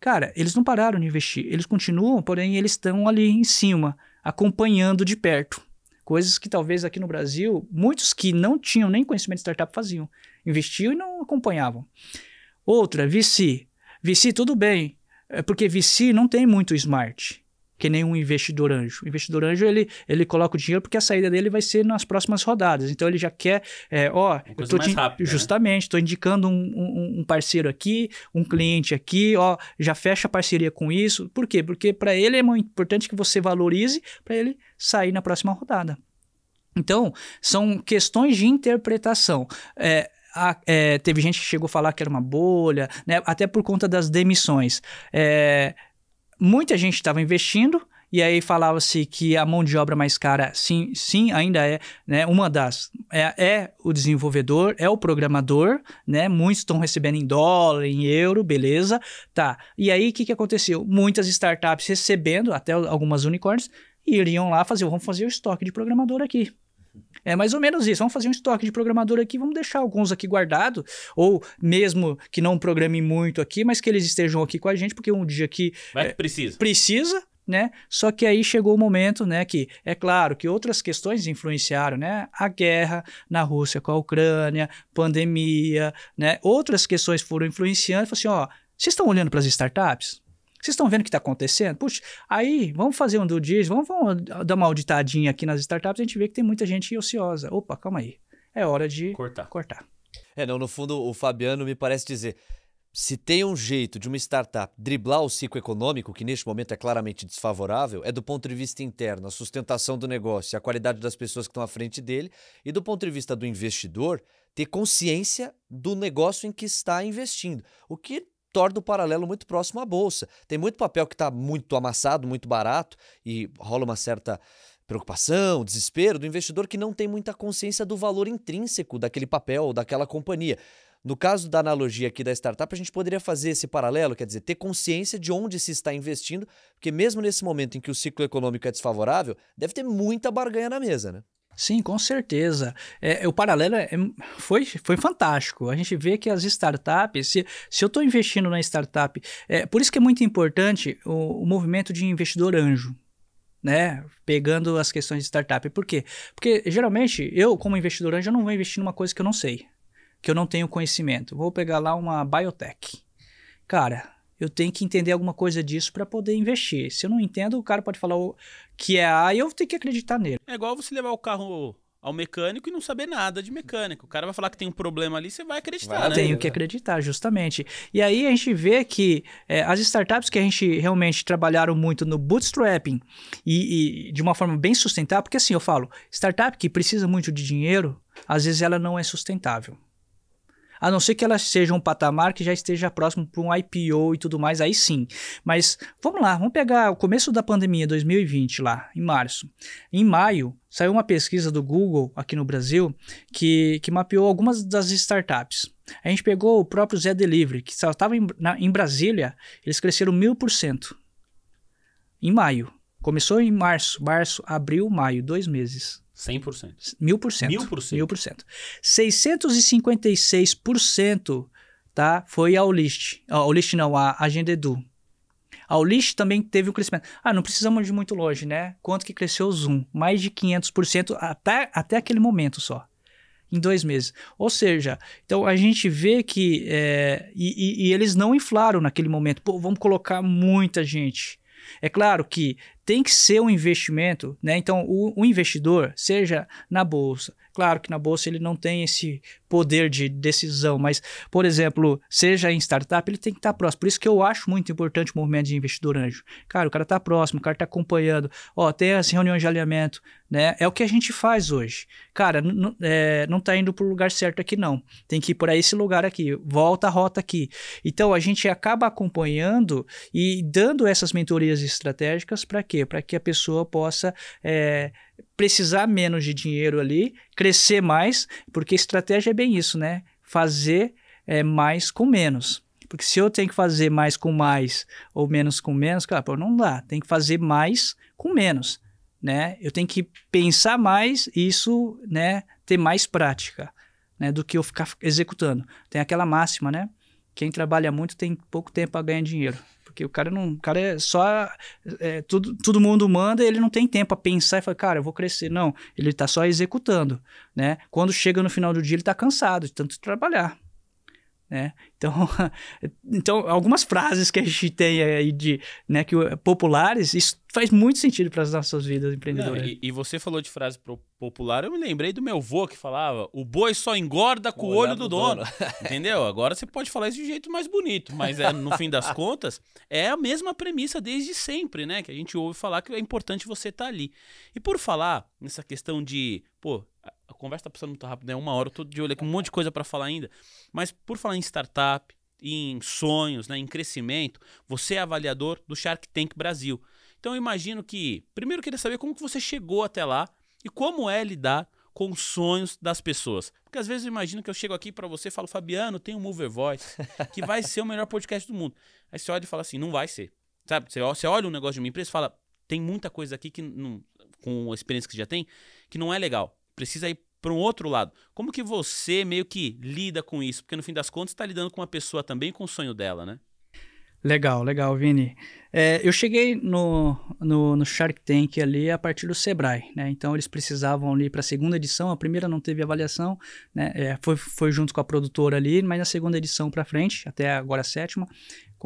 Cara, eles não pararam de investir, eles continuam, porém eles estão ali em cima acompanhando de perto. Coisas que talvez aqui no Brasil, muitos que não tinham nem conhecimento de startup faziam. Investiam e não acompanhavam. Outra, VC. VC, tudo bem, é porque VC não tem muito smart que nem um investidor anjo. O investidor anjo, ele, ele coloca o dinheiro porque a saída dele vai ser nas próximas rodadas. Então, ele já quer, é, ó, eu tô te, rápida, né? justamente, estou né? indicando um, um, um, parceiro aqui, um cliente aqui, ó, já fecha a parceria com isso. Por quê? Porque para ele é muito importante que você valorize para ele sair na próxima rodada. Então, são questões de interpretação. É, a, é, teve gente que chegou a falar que era uma bolha, né? até por conta das demissões. É, muita gente estava investindo, e aí falava-se que a mão de obra mais cara, sim, sim ainda é né, uma das. É, é o desenvolvedor, é o programador, né? Muitos estão recebendo em dólar, em euro, beleza. Tá. E aí, o que, que aconteceu? Muitas startups recebendo, até algumas unicórnios, iriam lá fazer, vamos fazer o estoque de programador aqui. É mais ou menos isso. Vamos fazer um estoque de programador aqui, vamos deixar alguns aqui guardado, ou mesmo que não programem muito aqui, mas que eles estejam aqui com a gente, porque um dia que. Vai que precisa. Precisa, né? Só que aí chegou o momento, né, que é claro que outras questões influenciaram, né? A guerra na Rússia com a Ucrânia, pandemia, né? Outras questões foram influenciando, e assim, ó, vocês estão olhando para as startups? Vocês estão vendo o que está acontecendo? Puxa, aí vamos fazer um do diz, vamos, vamos dar uma auditadinha aqui nas startups, a gente vê que tem muita gente ociosa. Opa, calma aí. É hora de cortar. cortar. É, não, no fundo, o Fabiano me parece dizer. Se tem um jeito de uma startup driblar o ciclo econômico, que neste momento é claramente desfavorável, é do ponto de vista interno, a sustentação do negócio, a qualidade das pessoas que estão à frente dele, e do ponto de vista do investidor, ter consciência do negócio em que está investindo. O que torna o paralelo muito próximo à bolsa. Tem muito papel que está muito amassado, muito barato e rola uma certa preocupação, desespero do investidor que não tem muita consciência do valor intrínseco daquele papel ou daquela companhia. No caso da analogia aqui da startup, a gente poderia fazer esse paralelo, quer dizer, ter consciência de onde se está investindo, porque mesmo nesse momento em que o ciclo econômico é desfavorável, deve ter muita barganha na mesa, né? Sim, com certeza. É, é o paralelo é, é, foi, foi fantástico. A gente vê que as startups, se, se eu estou investindo na startup, é, por isso que é muito importante o, o movimento de investidor anjo. Né? Pegando as questões de startup. Por quê? Porque geralmente eu, como investidor anjo, eu não vou investir numa coisa que eu não sei, que eu não tenho conhecimento. Vou pegar lá uma biotech. Cara, eu tenho que entender alguma coisa disso para poder investir. Se eu não entendo, o cara pode falar que é A e eu tenho que acreditar nele. É igual você levar o carro ao mecânico e não saber nada de mecânico. O cara vai falar que tem um problema ali, você vai acreditar, vai, né? Tenho que acreditar, justamente. E aí a gente vê que é, as startups que a gente realmente trabalharam muito no bootstrapping e, e de uma forma bem sustentável, porque assim eu falo, startup que precisa muito de dinheiro, às vezes ela não é sustentável a não ser que ela seja um patamar que já esteja próximo para um IPO e tudo mais, aí sim. Mas vamos lá, vamos pegar o começo da pandemia, 2020, lá, em março. Em maio, saiu uma pesquisa do Google aqui no Brasil que, que mapeou algumas das startups. A gente pegou o próprio Zé Delivery, que só estava em, em Brasília, eles cresceram mil por cento em maio. Começou em março, março, abril, maio, dois meses. 100%. 1000%. 1000%. 1000%. 656% tá, foi ao list. Ao list não, a agenda Edu. Ao list também teve um crescimento. Ah, não precisamos de muito longe, né? Quanto que cresceu o Zoom? Mais de 500% até, até aquele momento só. Em dois meses. Ou seja, então a gente vê que. É, e, e, e eles não inflaram naquele momento. Pô, vamos colocar muita gente é claro que tem que ser um investimento, né? Então, o, o, investidor, seja na bolsa, claro que na bolsa ele não tem esse poder de decisão, mas, por exemplo, seja em startup, ele tem que estar tá próximo. Por isso que eu acho muito importante o movimento de investidor anjo. Cara, o cara está próximo, o cara está acompanhando. Ó, tem as reuniões de alinhamento, né? É o que a gente faz hoje. Cara, é, não tá indo pro lugar certo aqui, não. Tem que ir por esse lugar aqui, volta a rota aqui. Então a gente acaba acompanhando e dando essas mentorias estratégicas para quê? Para que a pessoa possa. É, precisar menos de dinheiro ali, crescer mais, porque estratégia é bem isso, né? Fazer é, mais com menos. Porque se eu tenho que fazer mais com mais ou menos com menos, cara, pô, não dá. Tem que fazer mais com menos né? Eu tenho que pensar mais e isso, né, ter mais prática, né, do que eu ficar executando. Tem aquela máxima, né? Quem trabalha muito tem pouco tempo para ganhar dinheiro. Porque o cara não. O cara é só. É, tudo, todo mundo manda ele não tem tempo a pensar e falar, cara, eu vou crescer. Não, ele tá só executando. né? Quando chega no final do dia, ele tá cansado de tanto trabalhar né? Então, então algumas frases que a gente tem aí de, né, que populares, isso faz muito sentido para as nossas vidas empreendedoras. Não, né? e, e, você falou de frase popular, eu me lembrei do meu avô que falava: "O boi só engorda com o, o olho do, do dono". dono. Entendeu? Agora você pode falar isso de um jeito mais bonito, mas é, no fim das contas, é a mesma premissa desde sempre, né, que a gente ouve falar que é importante você estar tá ali. E por falar nessa questão de, pô, a conversa tá passando muito rápido, né? Uma hora eu tô de olho aqui, um monte de coisa para falar ainda. Mas por falar em startup, em sonhos, né, em crescimento, você é avaliador do Shark Tank Brasil. Então eu imagino que, primeiro eu queria saber como que você chegou até lá e como é lidar com os sonhos das pessoas. Porque às vezes eu imagino que eu chego aqui para você e falo, Fabiano, tem um Mover Voice que vai ser o melhor podcast do mundo. Aí você olha e fala assim, não vai ser. Sabe, você olha um negócio de uma empresa e fala, tem muita coisa aqui que, não, com a experiência que já tem, que não é legal precisa ir para um outro lado. Como que você meio que lida com isso? Porque no fim das contas está lidando com uma pessoa também com o sonho dela, né? Legal, legal, Vini. É, eu cheguei no, no, no, Shark Tank ali a partir do Sebrae, né? Então eles precisavam ali para a segunda edição, a primeira não teve avaliação, né? É, foi, foi junto com a produtora ali, mas na segunda edição para frente, até agora a sétima,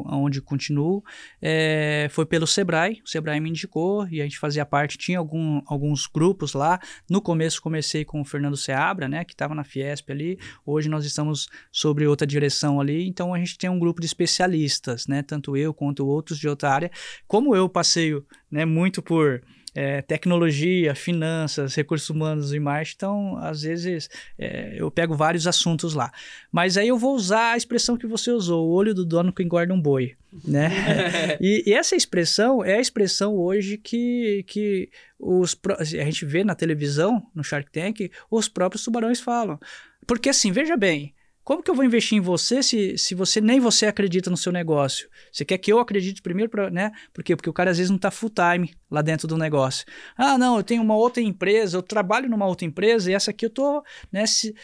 onde continuo, é, foi pelo Sebrae. O Sebrae me indicou e a gente fazia parte, tinha algum, alguns grupos lá. No começo comecei com o Fernando Seabra, né, que estava na Fiesp ali. Hoje nós estamos sobre outra direção ali, então a gente tem um grupo de especialistas, né, tanto eu quanto outros de outra área. Como eu passeio, né, muito por é, tecnologia, finanças, recursos humanos e mais. Então, às vezes, é, eu pego vários assuntos lá. Mas aí eu vou usar a expressão que você usou, o olho do dono que engorda um boi, né? e, e, essa expressão é a expressão hoje que, que os, a gente vê na televisão, no Shark Tank, os próprios tubarões falam. Porque assim, veja bem, como que eu vou investir em você se, se você nem você acredita no seu negócio? Você quer que eu acredite primeiro, pra, né? Por quê? Porque o cara às vezes não está full time lá dentro do negócio. Ah, não, eu tenho uma outra empresa, eu trabalho numa outra empresa e essa aqui eu tô, né? Se,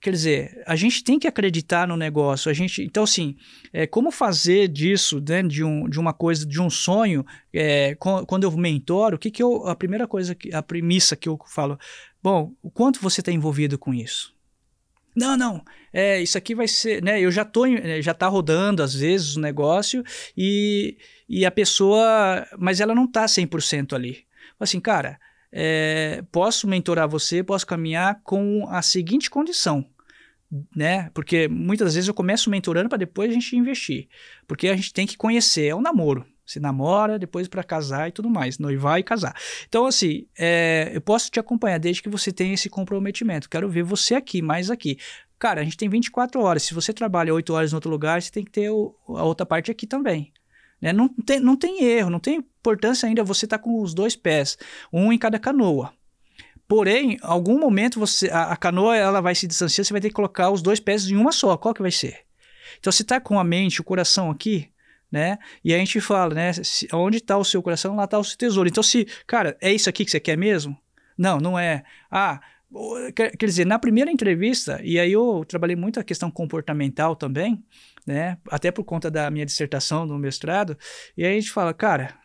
quer dizer, a gente tem que acreditar no negócio. A gente, então, assim, é, como fazer disso, né, de, um, de uma coisa, de um sonho, é, quando eu mentoro, o que, que eu. A primeira coisa, que, a premissa que eu falo, bom, o quanto você está envolvido com isso? não, não, é, isso aqui vai ser, né? Eu já tô, é, já tá rodando às vezes o negócio e, e a pessoa, mas ela não tá 100% ali. Assim, cara, é, posso mentorar você, posso caminhar com a seguinte condição, né? Porque muitas vezes eu começo mentorando para depois a gente investir, porque a gente tem que conhecer, é um namoro. Se namora, depois para casar e tudo mais, noivar e casar. Então, assim, é, eu posso te acompanhar desde que você tenha esse comprometimento. Quero ver você aqui, mais aqui. Cara, a gente tem 24 horas. Se você trabalha 8 horas em outro lugar, você tem que ter o, a outra parte aqui também. Né? Não, tem, não tem erro, não tem importância ainda você estar tá com os dois pés, um em cada canoa. Porém, algum momento você a, a, canoa ela vai se distanciar, você vai ter que colocar os dois pés em uma só. Qual que vai ser? Então, se está com a mente, o coração aqui, né? E a gente fala, né? Se, onde está o seu coração, lá está o seu tesouro. Então, se, cara, é isso aqui que você quer mesmo? Não, não é. Ah, quer, quer dizer, na primeira entrevista, e aí eu trabalhei muito a questão comportamental também, né? Até por conta da minha dissertação do mestrado, e aí a gente fala, cara,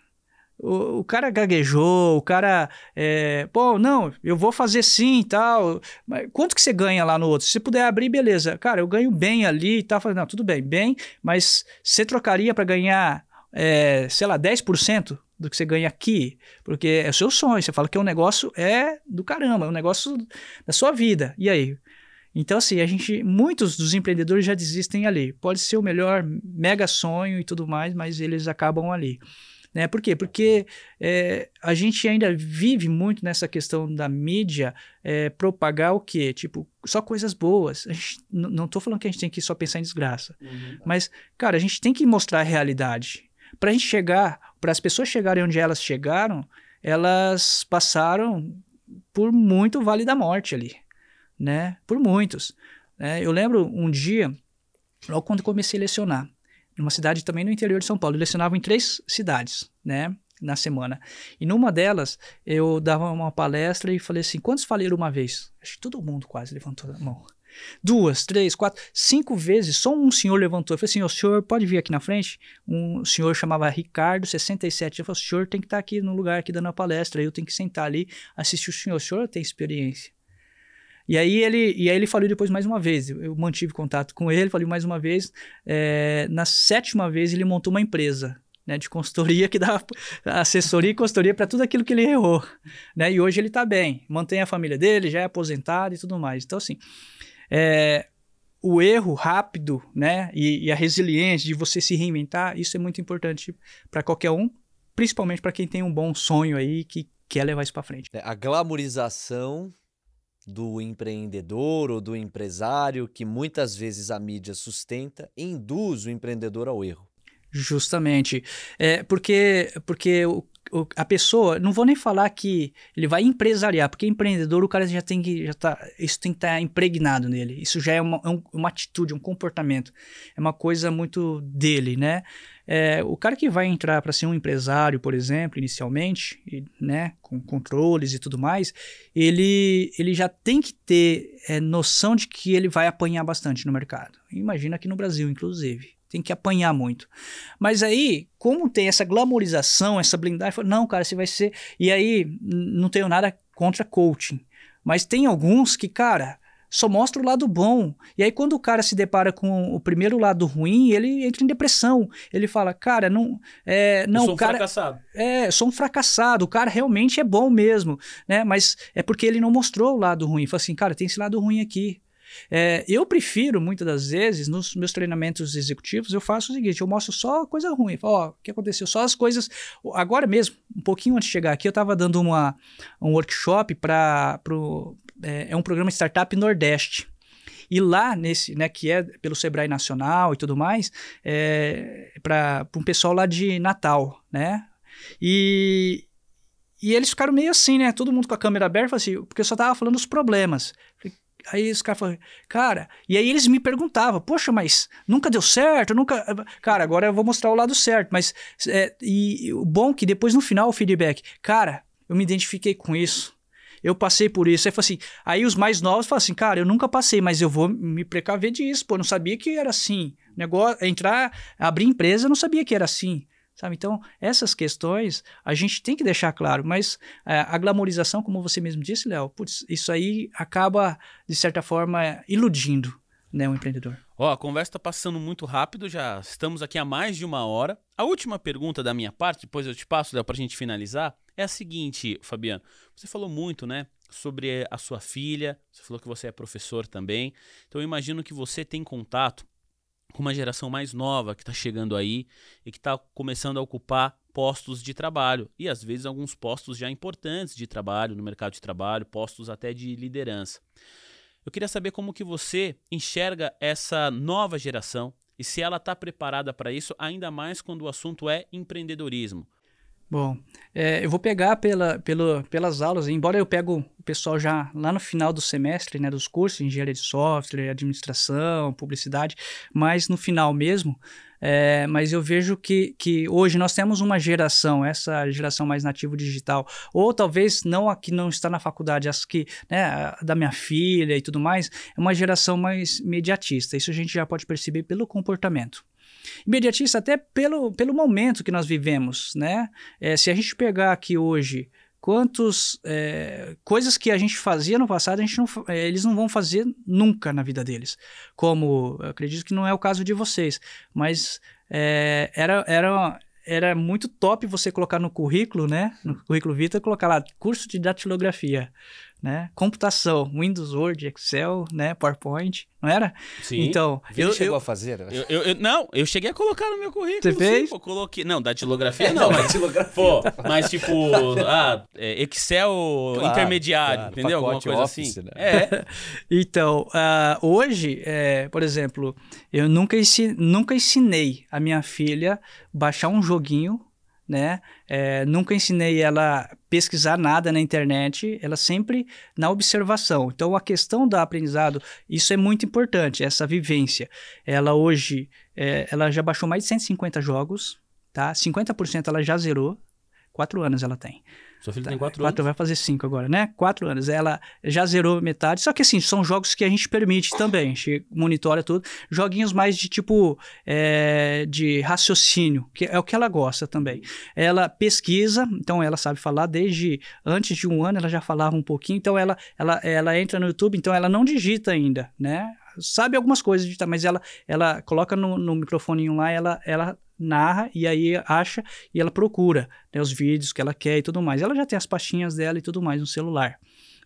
o, o cara gaguejou, o cara. É, Pô, não, eu vou fazer sim e tal. Mas quanto que você ganha lá no outro? Se puder abrir, beleza. Cara, eu ganho bem ali e tal. não, tudo bem, bem, mas você trocaria para ganhar, é, sei lá, 10%? do que você ganha aqui, porque é o seu sonho, você fala que o é negócio é do caramba, é um negócio da sua vida. E aí? Então, assim, a gente, muitos dos empreendedores já desistem ali. Pode ser o melhor mega sonho e tudo mais, mas eles acabam ali. Né? Por quê? Porque é, a gente ainda vive muito nessa questão da mídia é, propagar o quê? Tipo, só coisas boas. Gente, não estou falando que a gente tem que só pensar em desgraça. Uhum. Mas, cara, a gente tem que mostrar a realidade. Para a gente chegar, para as pessoas chegarem onde elas chegaram, elas passaram por muito Vale da Morte ali, né? Por muitos. Né? Eu lembro um dia, logo quando comecei a lecionar, uma cidade também no interior de São Paulo. Eu lecionava em três cidades, né? Na semana. E numa delas, eu dava uma palestra e falei assim: quantos faliram uma vez? Acho que todo mundo quase levantou a mão. Duas, três, quatro, cinco vezes, só um senhor levantou. Eu falei assim: o senhor pode vir aqui na frente? Um senhor chamava Ricardo, 67. Eu falei: o senhor tem que estar tá aqui no lugar aqui dando a palestra, eu tenho que sentar ali, assistir o senhor. O senhor tem experiência. E aí ele, e aí ele falou depois mais uma vez. Eu mantive contato com ele, falei mais uma vez. É, na sétima vez ele montou uma empresa. Né, de consultoria que dá assessoria e consultoria para tudo aquilo que ele errou, né? E hoje ele está bem, mantém a família dele, já é aposentado e tudo mais. Então assim, é, o erro rápido, né, e, e, a resiliência de você se reinventar, isso é muito importante para qualquer um, principalmente para quem tem um bom sonho aí que quer levar isso para frente. É, a glamorização do empreendedor ou do empresário que muitas vezes a mídia sustenta e induz o empreendedor ao erro. Justamente. É, porque porque o, o, a pessoa, não vou nem falar que ele vai empresariar, porque empreendedor o cara já tem que, já tá, isso tem que estar tá impregnado nele. Isso já é uma, é uma atitude, um comportamento. É uma coisa muito dele, né? É, o cara que vai entrar para ser um empresário, por exemplo, inicialmente, e, né, com controles e tudo mais, ele, ele já tem que ter é, noção de que ele vai apanhar bastante no mercado. Imagina aqui no Brasil, inclusive. Tem que apanhar muito. Mas aí, como tem essa glamorização, essa blindagem, não, cara, você vai ser. E aí, não tenho nada contra coaching. Mas tem alguns que, cara, só mostra o lado bom. E aí, quando o cara se depara com o primeiro lado ruim, ele entra em depressão. Ele fala, cara, não. É, não, eu sou um cara, fracassado. É, sou um fracassado. O cara realmente é bom mesmo, né? Mas é porque ele não mostrou o lado ruim. Fala assim, cara, tem esse lado ruim aqui. É, eu prefiro, muitas das vezes, nos meus treinamentos executivos, eu faço o seguinte: eu mostro só coisa ruim. Falo, ó, o que aconteceu? Só as coisas. Agora mesmo, um pouquinho antes de chegar aqui, eu estava dando uma, um workshop para é, é um programa Startup Nordeste. E lá, nesse, né, que é pelo Sebrae Nacional e tudo mais, é para um pessoal lá de Natal, né? E, e eles ficaram meio assim, né? Todo mundo com a câmera aberta, assim, porque eu só tava falando os problemas. Aí os caras falaram, cara, e aí eles me perguntavam, poxa, mas nunca deu certo, nunca. Cara, agora eu vou mostrar o lado certo, mas. É, e, o bom é que depois no final o feedback, cara, eu me identifiquei com isso eu passei por isso. Aí assim, aí os mais novos falam assim, cara, eu nunca passei, mas eu vou me precaver disso, pô, eu não sabia que era assim. Negócio, entrar, abrir empresa, eu não sabia que era assim. Sabe? Então, essas questões a gente tem que deixar claro, mas é, a glamorização, como você mesmo disse, Léo, isso aí acaba, de certa forma, iludindo né, o um empreendedor. Ó, a conversa está passando muito rápido, já estamos aqui há mais de uma hora. A última pergunta da minha parte, depois eu te passo, Léo, para a gente finalizar, é a seguinte, Fabiano. Você falou muito, né? Sobre a sua filha, você falou que você é professor também. Então eu imagino que você tem contato com uma geração mais nova que está chegando aí e que está começando a ocupar postos de trabalho e às vezes alguns postos já importantes de trabalho no mercado de trabalho, postos até de liderança. Eu queria saber como que você enxerga essa nova geração e se ela está preparada para isso, ainda mais quando o assunto é empreendedorismo. Bom, é, eu vou pegar pela, pelo, pelas aulas, embora eu pego o pessoal já lá no final do semestre, né, dos cursos, engenharia de software, administração, publicidade, mas no final mesmo, é, mas eu vejo que, que hoje nós temos uma geração, essa geração mais nativo digital, ou talvez não a que não está na faculdade, as que, né, da minha filha e tudo mais, é uma geração mais mediatista. Isso a gente já pode perceber pelo comportamento. Imediatista até pelo, pelo momento que nós vivemos, né? É, se a gente pegar aqui hoje quantos é, coisas que a gente fazia no passado a gente não, é, eles não vão fazer nunca na vida deles como acredito que não é o caso de vocês mas é, era, era era muito top você colocar no currículo, né? No currículo Vita, colocar lá curso de datilografia né? Computação, Windows, Word, Excel, né? Powerpoint, não era? Sim. Então, eu chegou eu, a fazer. Eu, eu, eu, não, eu cheguei a colocar no meu currículo. Você fez? Sim, pô, coloquei, não, datilografia é, não, mas Pô, mas tipo, ah, é, Excel claro, intermediário, claro, entendeu? Alguma coisa office, assim. Né? É. então, uh, hoje, é, por exemplo, eu nunca nunca ensinei a minha filha baixar um joguinho né? É, nunca ensinei ela pesquisar nada na internet, ela sempre na observação. Então, a questão do aprendizado, isso é muito importante, essa vivência. Ela hoje, é, ela já baixou mais de 150 jogos, tá? 50% ela já zerou, 4 anos ela tem. Sua filha tá. tem quatro, quatro anos. Vai fazer cinco agora, né? Quatro anos. Ela já zerou metade. Só que assim, são jogos que a gente permite também. A gente monitora tudo. Joguinhos mais de tipo é, de raciocínio, que é o que ela gosta também. Ela pesquisa, então ela sabe falar desde antes de um ano, ela já falava um pouquinho. Então ela, ela, ela entra no YouTube, então ela não digita ainda, né? Sabe algumas coisas, mas ela, ela coloca no, no lá, ela, ela narra e aí acha e ela procura né, os vídeos que ela quer e tudo mais. Ela já tem as pastinhas dela e tudo mais no celular.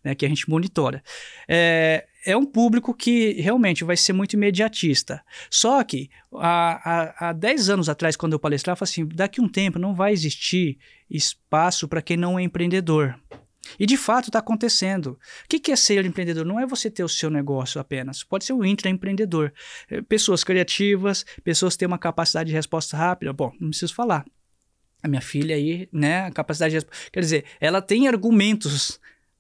Né, que a gente monitora. É, é um público que realmente vai ser muito imediatista. Só que há, há, há 10 anos atrás, quando eu palestrava, eu assim: daqui um tempo não vai existir espaço para quem não é empreendedor. E de fato está acontecendo. O que é ser empreendedor? Não é você ter o seu negócio apenas. Pode ser o intraempreendedor. Eh, pessoas criativas, pessoas que têm uma capacidade de resposta rápida. Bom, não preciso falar. A minha filha aí, né? A capacidade de resposta. Quer dizer, ela tem argumentos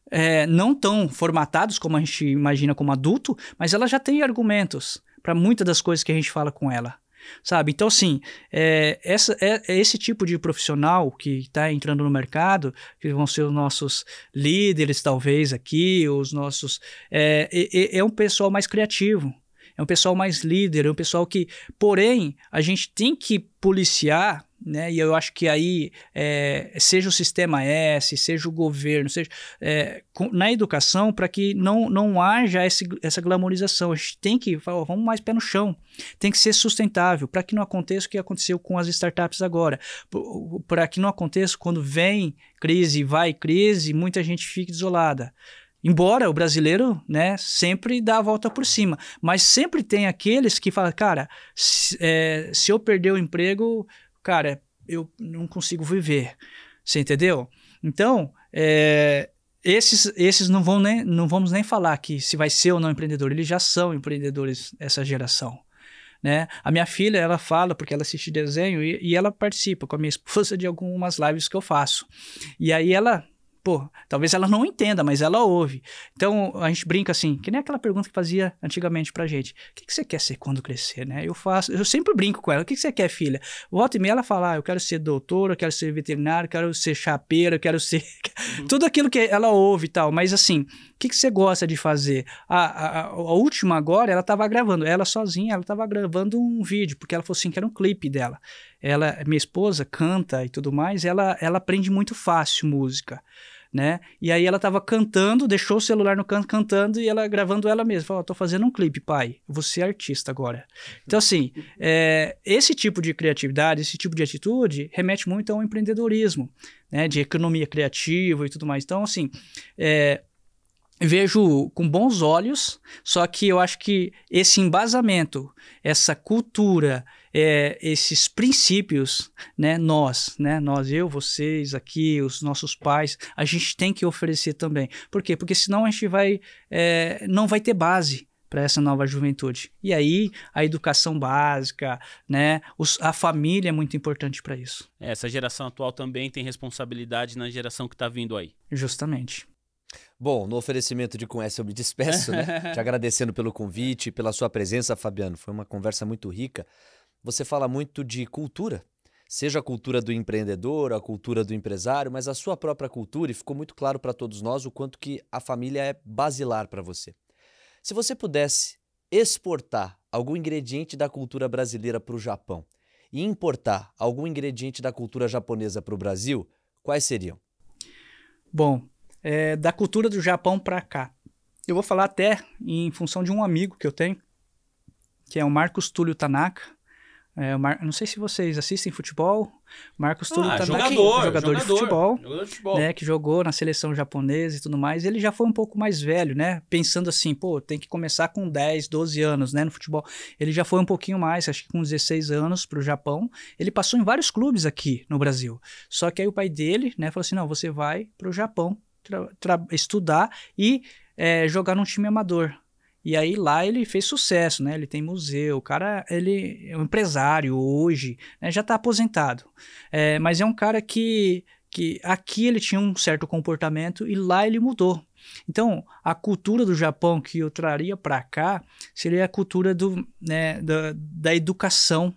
é, não tão formatados como a gente imagina como adulto, mas ela já tem argumentos para muitas das coisas que a gente fala com ela sabe? Então, assim, é, essa, é, é esse tipo de profissional que está entrando no mercado, que vão ser os nossos líderes, talvez, aqui, os nossos... É, é, é um pessoal mais criativo, é um pessoal mais líder, é um pessoal que, porém, a gente tem que policiar né? E eu acho que aí, é, seja o sistema S, seja o governo, seja é, com, na educação, para que não, não haja esse, essa glamorização. A gente tem que falar, vamos mais pé no chão. Tem que ser sustentável, para que não aconteça o que aconteceu com as startups agora. Para que não aconteça quando vem crise, vai crise, muita gente fica isolada. Embora o brasileiro, né, sempre dá a volta por cima. Mas sempre tem aqueles que falam, cara, se, é, se eu perder o emprego, cara, eu não consigo viver. Você entendeu? Então, é, esses, esses não, vão nem, não vamos nem falar que se vai ser ou não empreendedor. Eles já são empreendedores, essa geração. Né? A minha filha, ela fala, porque ela assiste desenho, e, e ela participa com a minha esposa de algumas lives que eu faço. E aí ela Pô, talvez ela não entenda, mas ela ouve. Então a gente brinca assim, que nem aquela pergunta que fazia antigamente pra gente: o que, que você quer ser quando crescer, né? Eu faço, eu sempre brinco com ela: o que, que você quer, filha? Volta e meia ela fala: ah, eu quero ser doutora, eu quero ser veterinário, eu quero ser chapeira, eu quero ser. Uhum. Tudo aquilo que ela ouve e tal. Mas assim, o que, que você gosta de fazer? A, a, a, última agora, ela tava gravando, ela sozinha, ela tava gravando um vídeo, porque ela falou assim que era um clipe dela. Ela, minha esposa canta e tudo mais, ela, ela aprende muito fácil música né? E aí ela tava cantando, deixou o celular no canto cantando e ela gravando ela mesma. Falou, tô fazendo um clipe, pai, Você é artista agora. Então, assim, é, esse tipo de criatividade, esse tipo de atitude remete muito ao empreendedorismo, né? De economia criativa e tudo mais. Então, assim, é, vejo com bons olhos, só que eu acho que esse embasamento, essa cultura, é, esses princípios, né, nós, né, nós, eu, vocês aqui, os nossos pais, a gente tem que oferecer também. Por quê? Porque senão a gente vai, é, não vai ter base para essa nova juventude. E aí a educação básica, né, os, a família é muito importante para isso. É, essa geração atual também tem responsabilidade na geração que está vindo aí. Justamente. Bom, no oferecimento de Com eu me despeço, né? Te agradecendo pelo convite, pela sua presença, Fabiano. Foi uma conversa muito rica você fala muito de cultura, seja a cultura do empreendedor, a cultura do empresário, mas a sua própria cultura, e ficou muito claro para todos nós o quanto que a família é basilar para você. Se você pudesse exportar algum ingrediente da cultura brasileira para o Japão e importar algum ingrediente da cultura japonesa para o Brasil, quais seriam? Bom, é, da cultura do Japão para cá. Eu vou falar até em função de um amigo que eu tenho, que é o Marcos Túlio Tanaka. É, Mar... Não sei se vocês assistem futebol. Marcos tudo ah, tá jogador, jogador, jogador, de futebol, jogador de futebol. Né, que jogou na seleção japonesa e tudo mais. Ele já foi um pouco mais velho, né? Pensando assim, pô, tem que começar com 10, 12 anos, né, no futebol. Ele já foi um pouquinho mais, acho que com 16 anos para o Japão. Ele passou em vários clubes aqui no Brasil. Só que aí o pai dele, né, falou assim: "Não, você vai para o Japão estudar e é, jogar num time amador. E aí lá ele fez sucesso, né? Ele tem museu, o cara, ele é um empresário hoje, né? já está aposentado. É, mas é um cara que, que aqui ele tinha um certo comportamento e lá ele mudou. Então, a cultura do Japão que eu traria para cá seria a cultura do, né, da, da educação,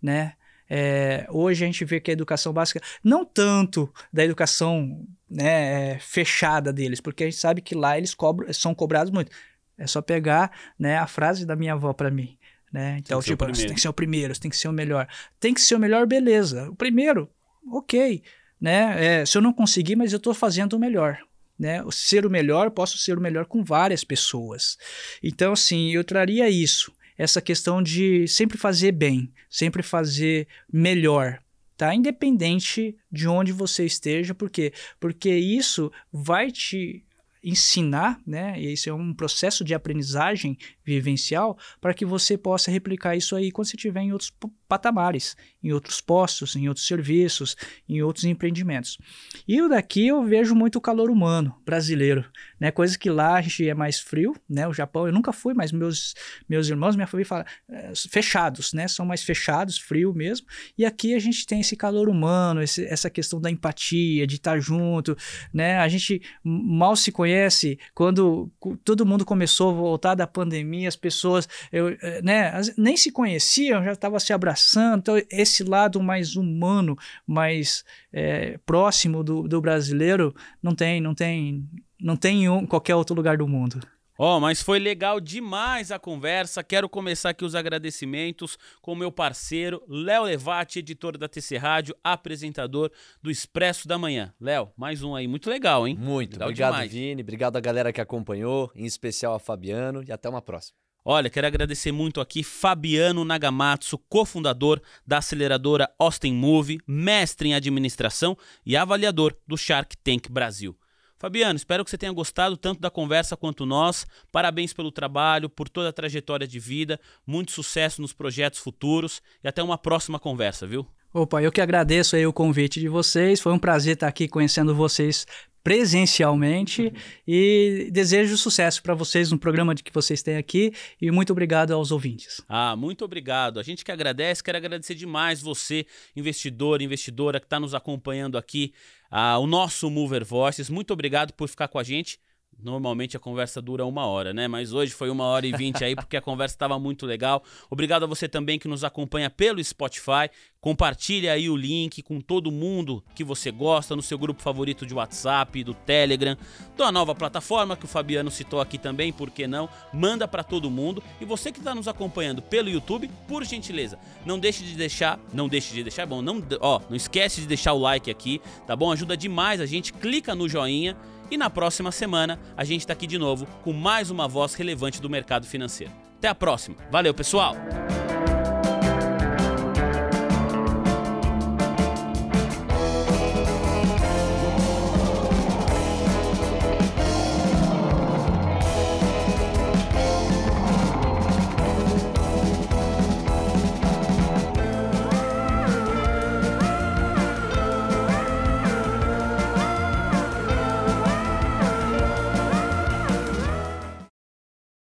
né? É, hoje a gente vê que a educação básica, não tanto da educação né, fechada deles, porque a gente sabe que lá eles cobram, são cobrados muito. É só pegar né, a frase da minha avó para mim. Né? Então, tipo, ah, você tem que ser o primeiro, você tem que ser o melhor. Tem que ser o melhor, beleza. O primeiro, ok. Né? É, se eu não conseguir, mas eu estou fazendo o melhor. Né? Ser o melhor, posso ser o melhor com várias pessoas. Então, assim, eu traria isso. Essa questão de sempre fazer bem, sempre fazer melhor, tá? Independente de onde você esteja, por quê? Porque isso vai te ensinar, né? E isso é um processo de aprendizagem vivencial para que você possa replicar isso aí quando você estiver em outros patamares, em outros postos, em outros serviços, em outros empreendimentos. E o daqui eu vejo muito o calor humano brasileiro, né? Coisa que lá a gente é mais frio, né? O Japão eu nunca fui, mas meus meus irmãos, minha família fala eh, fechados, né? São mais fechados, frio mesmo. E aqui a gente tem esse calor humano, esse, essa questão da empatia, de estar junto, né? A gente mal se conhece quando todo mundo começou a voltar da pandemia, as pessoas, eu, eh, né? Nem se conheciam, já estava se abraçando educação, então esse lado mais humano, mais é, próximo do, do brasileiro, não tem, não tem, não tem em qualquer outro lugar do mundo. Ó, oh, mas foi legal demais a conversa. Quero começar aqui os agradecimentos com meu parceiro Léo Levati, editor da TC Rádio, apresentador do Expresso da Manhã. Léo, mais um aí, muito legal, hein? Muito. Legal obrigado, demais. Vini. Obrigado a galera que acompanhou, em especial a Fabiano e até uma próxima. Olha, quero agradecer muito aqui Fabiano Nagamatsu, cofundador da aceleradora Austin Move, mestre em administração e avaliador do Shark Tank Brasil. Fabiano, espero que você tenha gostado tanto da conversa quanto nós. Parabéns pelo trabalho, por toda a trajetória de vida, muito sucesso nos projetos futuros e até uma próxima conversa, viu? Opa, eu que agradeço aí o convite de vocês. Foi um prazer estar aqui conhecendo vocês presencialmente uhum. e desejo sucesso para vocês no programa de que vocês têm aqui e muito obrigado aos ouvintes. Ah, muito obrigado. A gente que agradece, quero agradecer demais você, investidor, investidora que está nos acompanhando aqui, ah, o nosso Mover Voices. Muito obrigado por ficar com a gente. Normalmente a conversa dura uma hora, né? Mas hoje foi uma hora e vinte aí, porque a conversa estava muito legal. Obrigado a você também que nos acompanha pelo Spotify. Compartilha aí o link com todo mundo que você gosta, no seu grupo favorito de WhatsApp, do Telegram, da nova plataforma que o Fabiano citou aqui também, por que não? Manda para todo mundo. E você que está nos acompanhando pelo YouTube, por gentileza, não deixe de deixar, não deixe de deixar, é bom, não, ó, não esquece de deixar o like aqui, tá bom? Ajuda demais a gente, clica no joinha e na próxima semana a gente está aqui de novo com mais uma voz relevante do mercado financeiro. Até a próxima. Valeu, pessoal!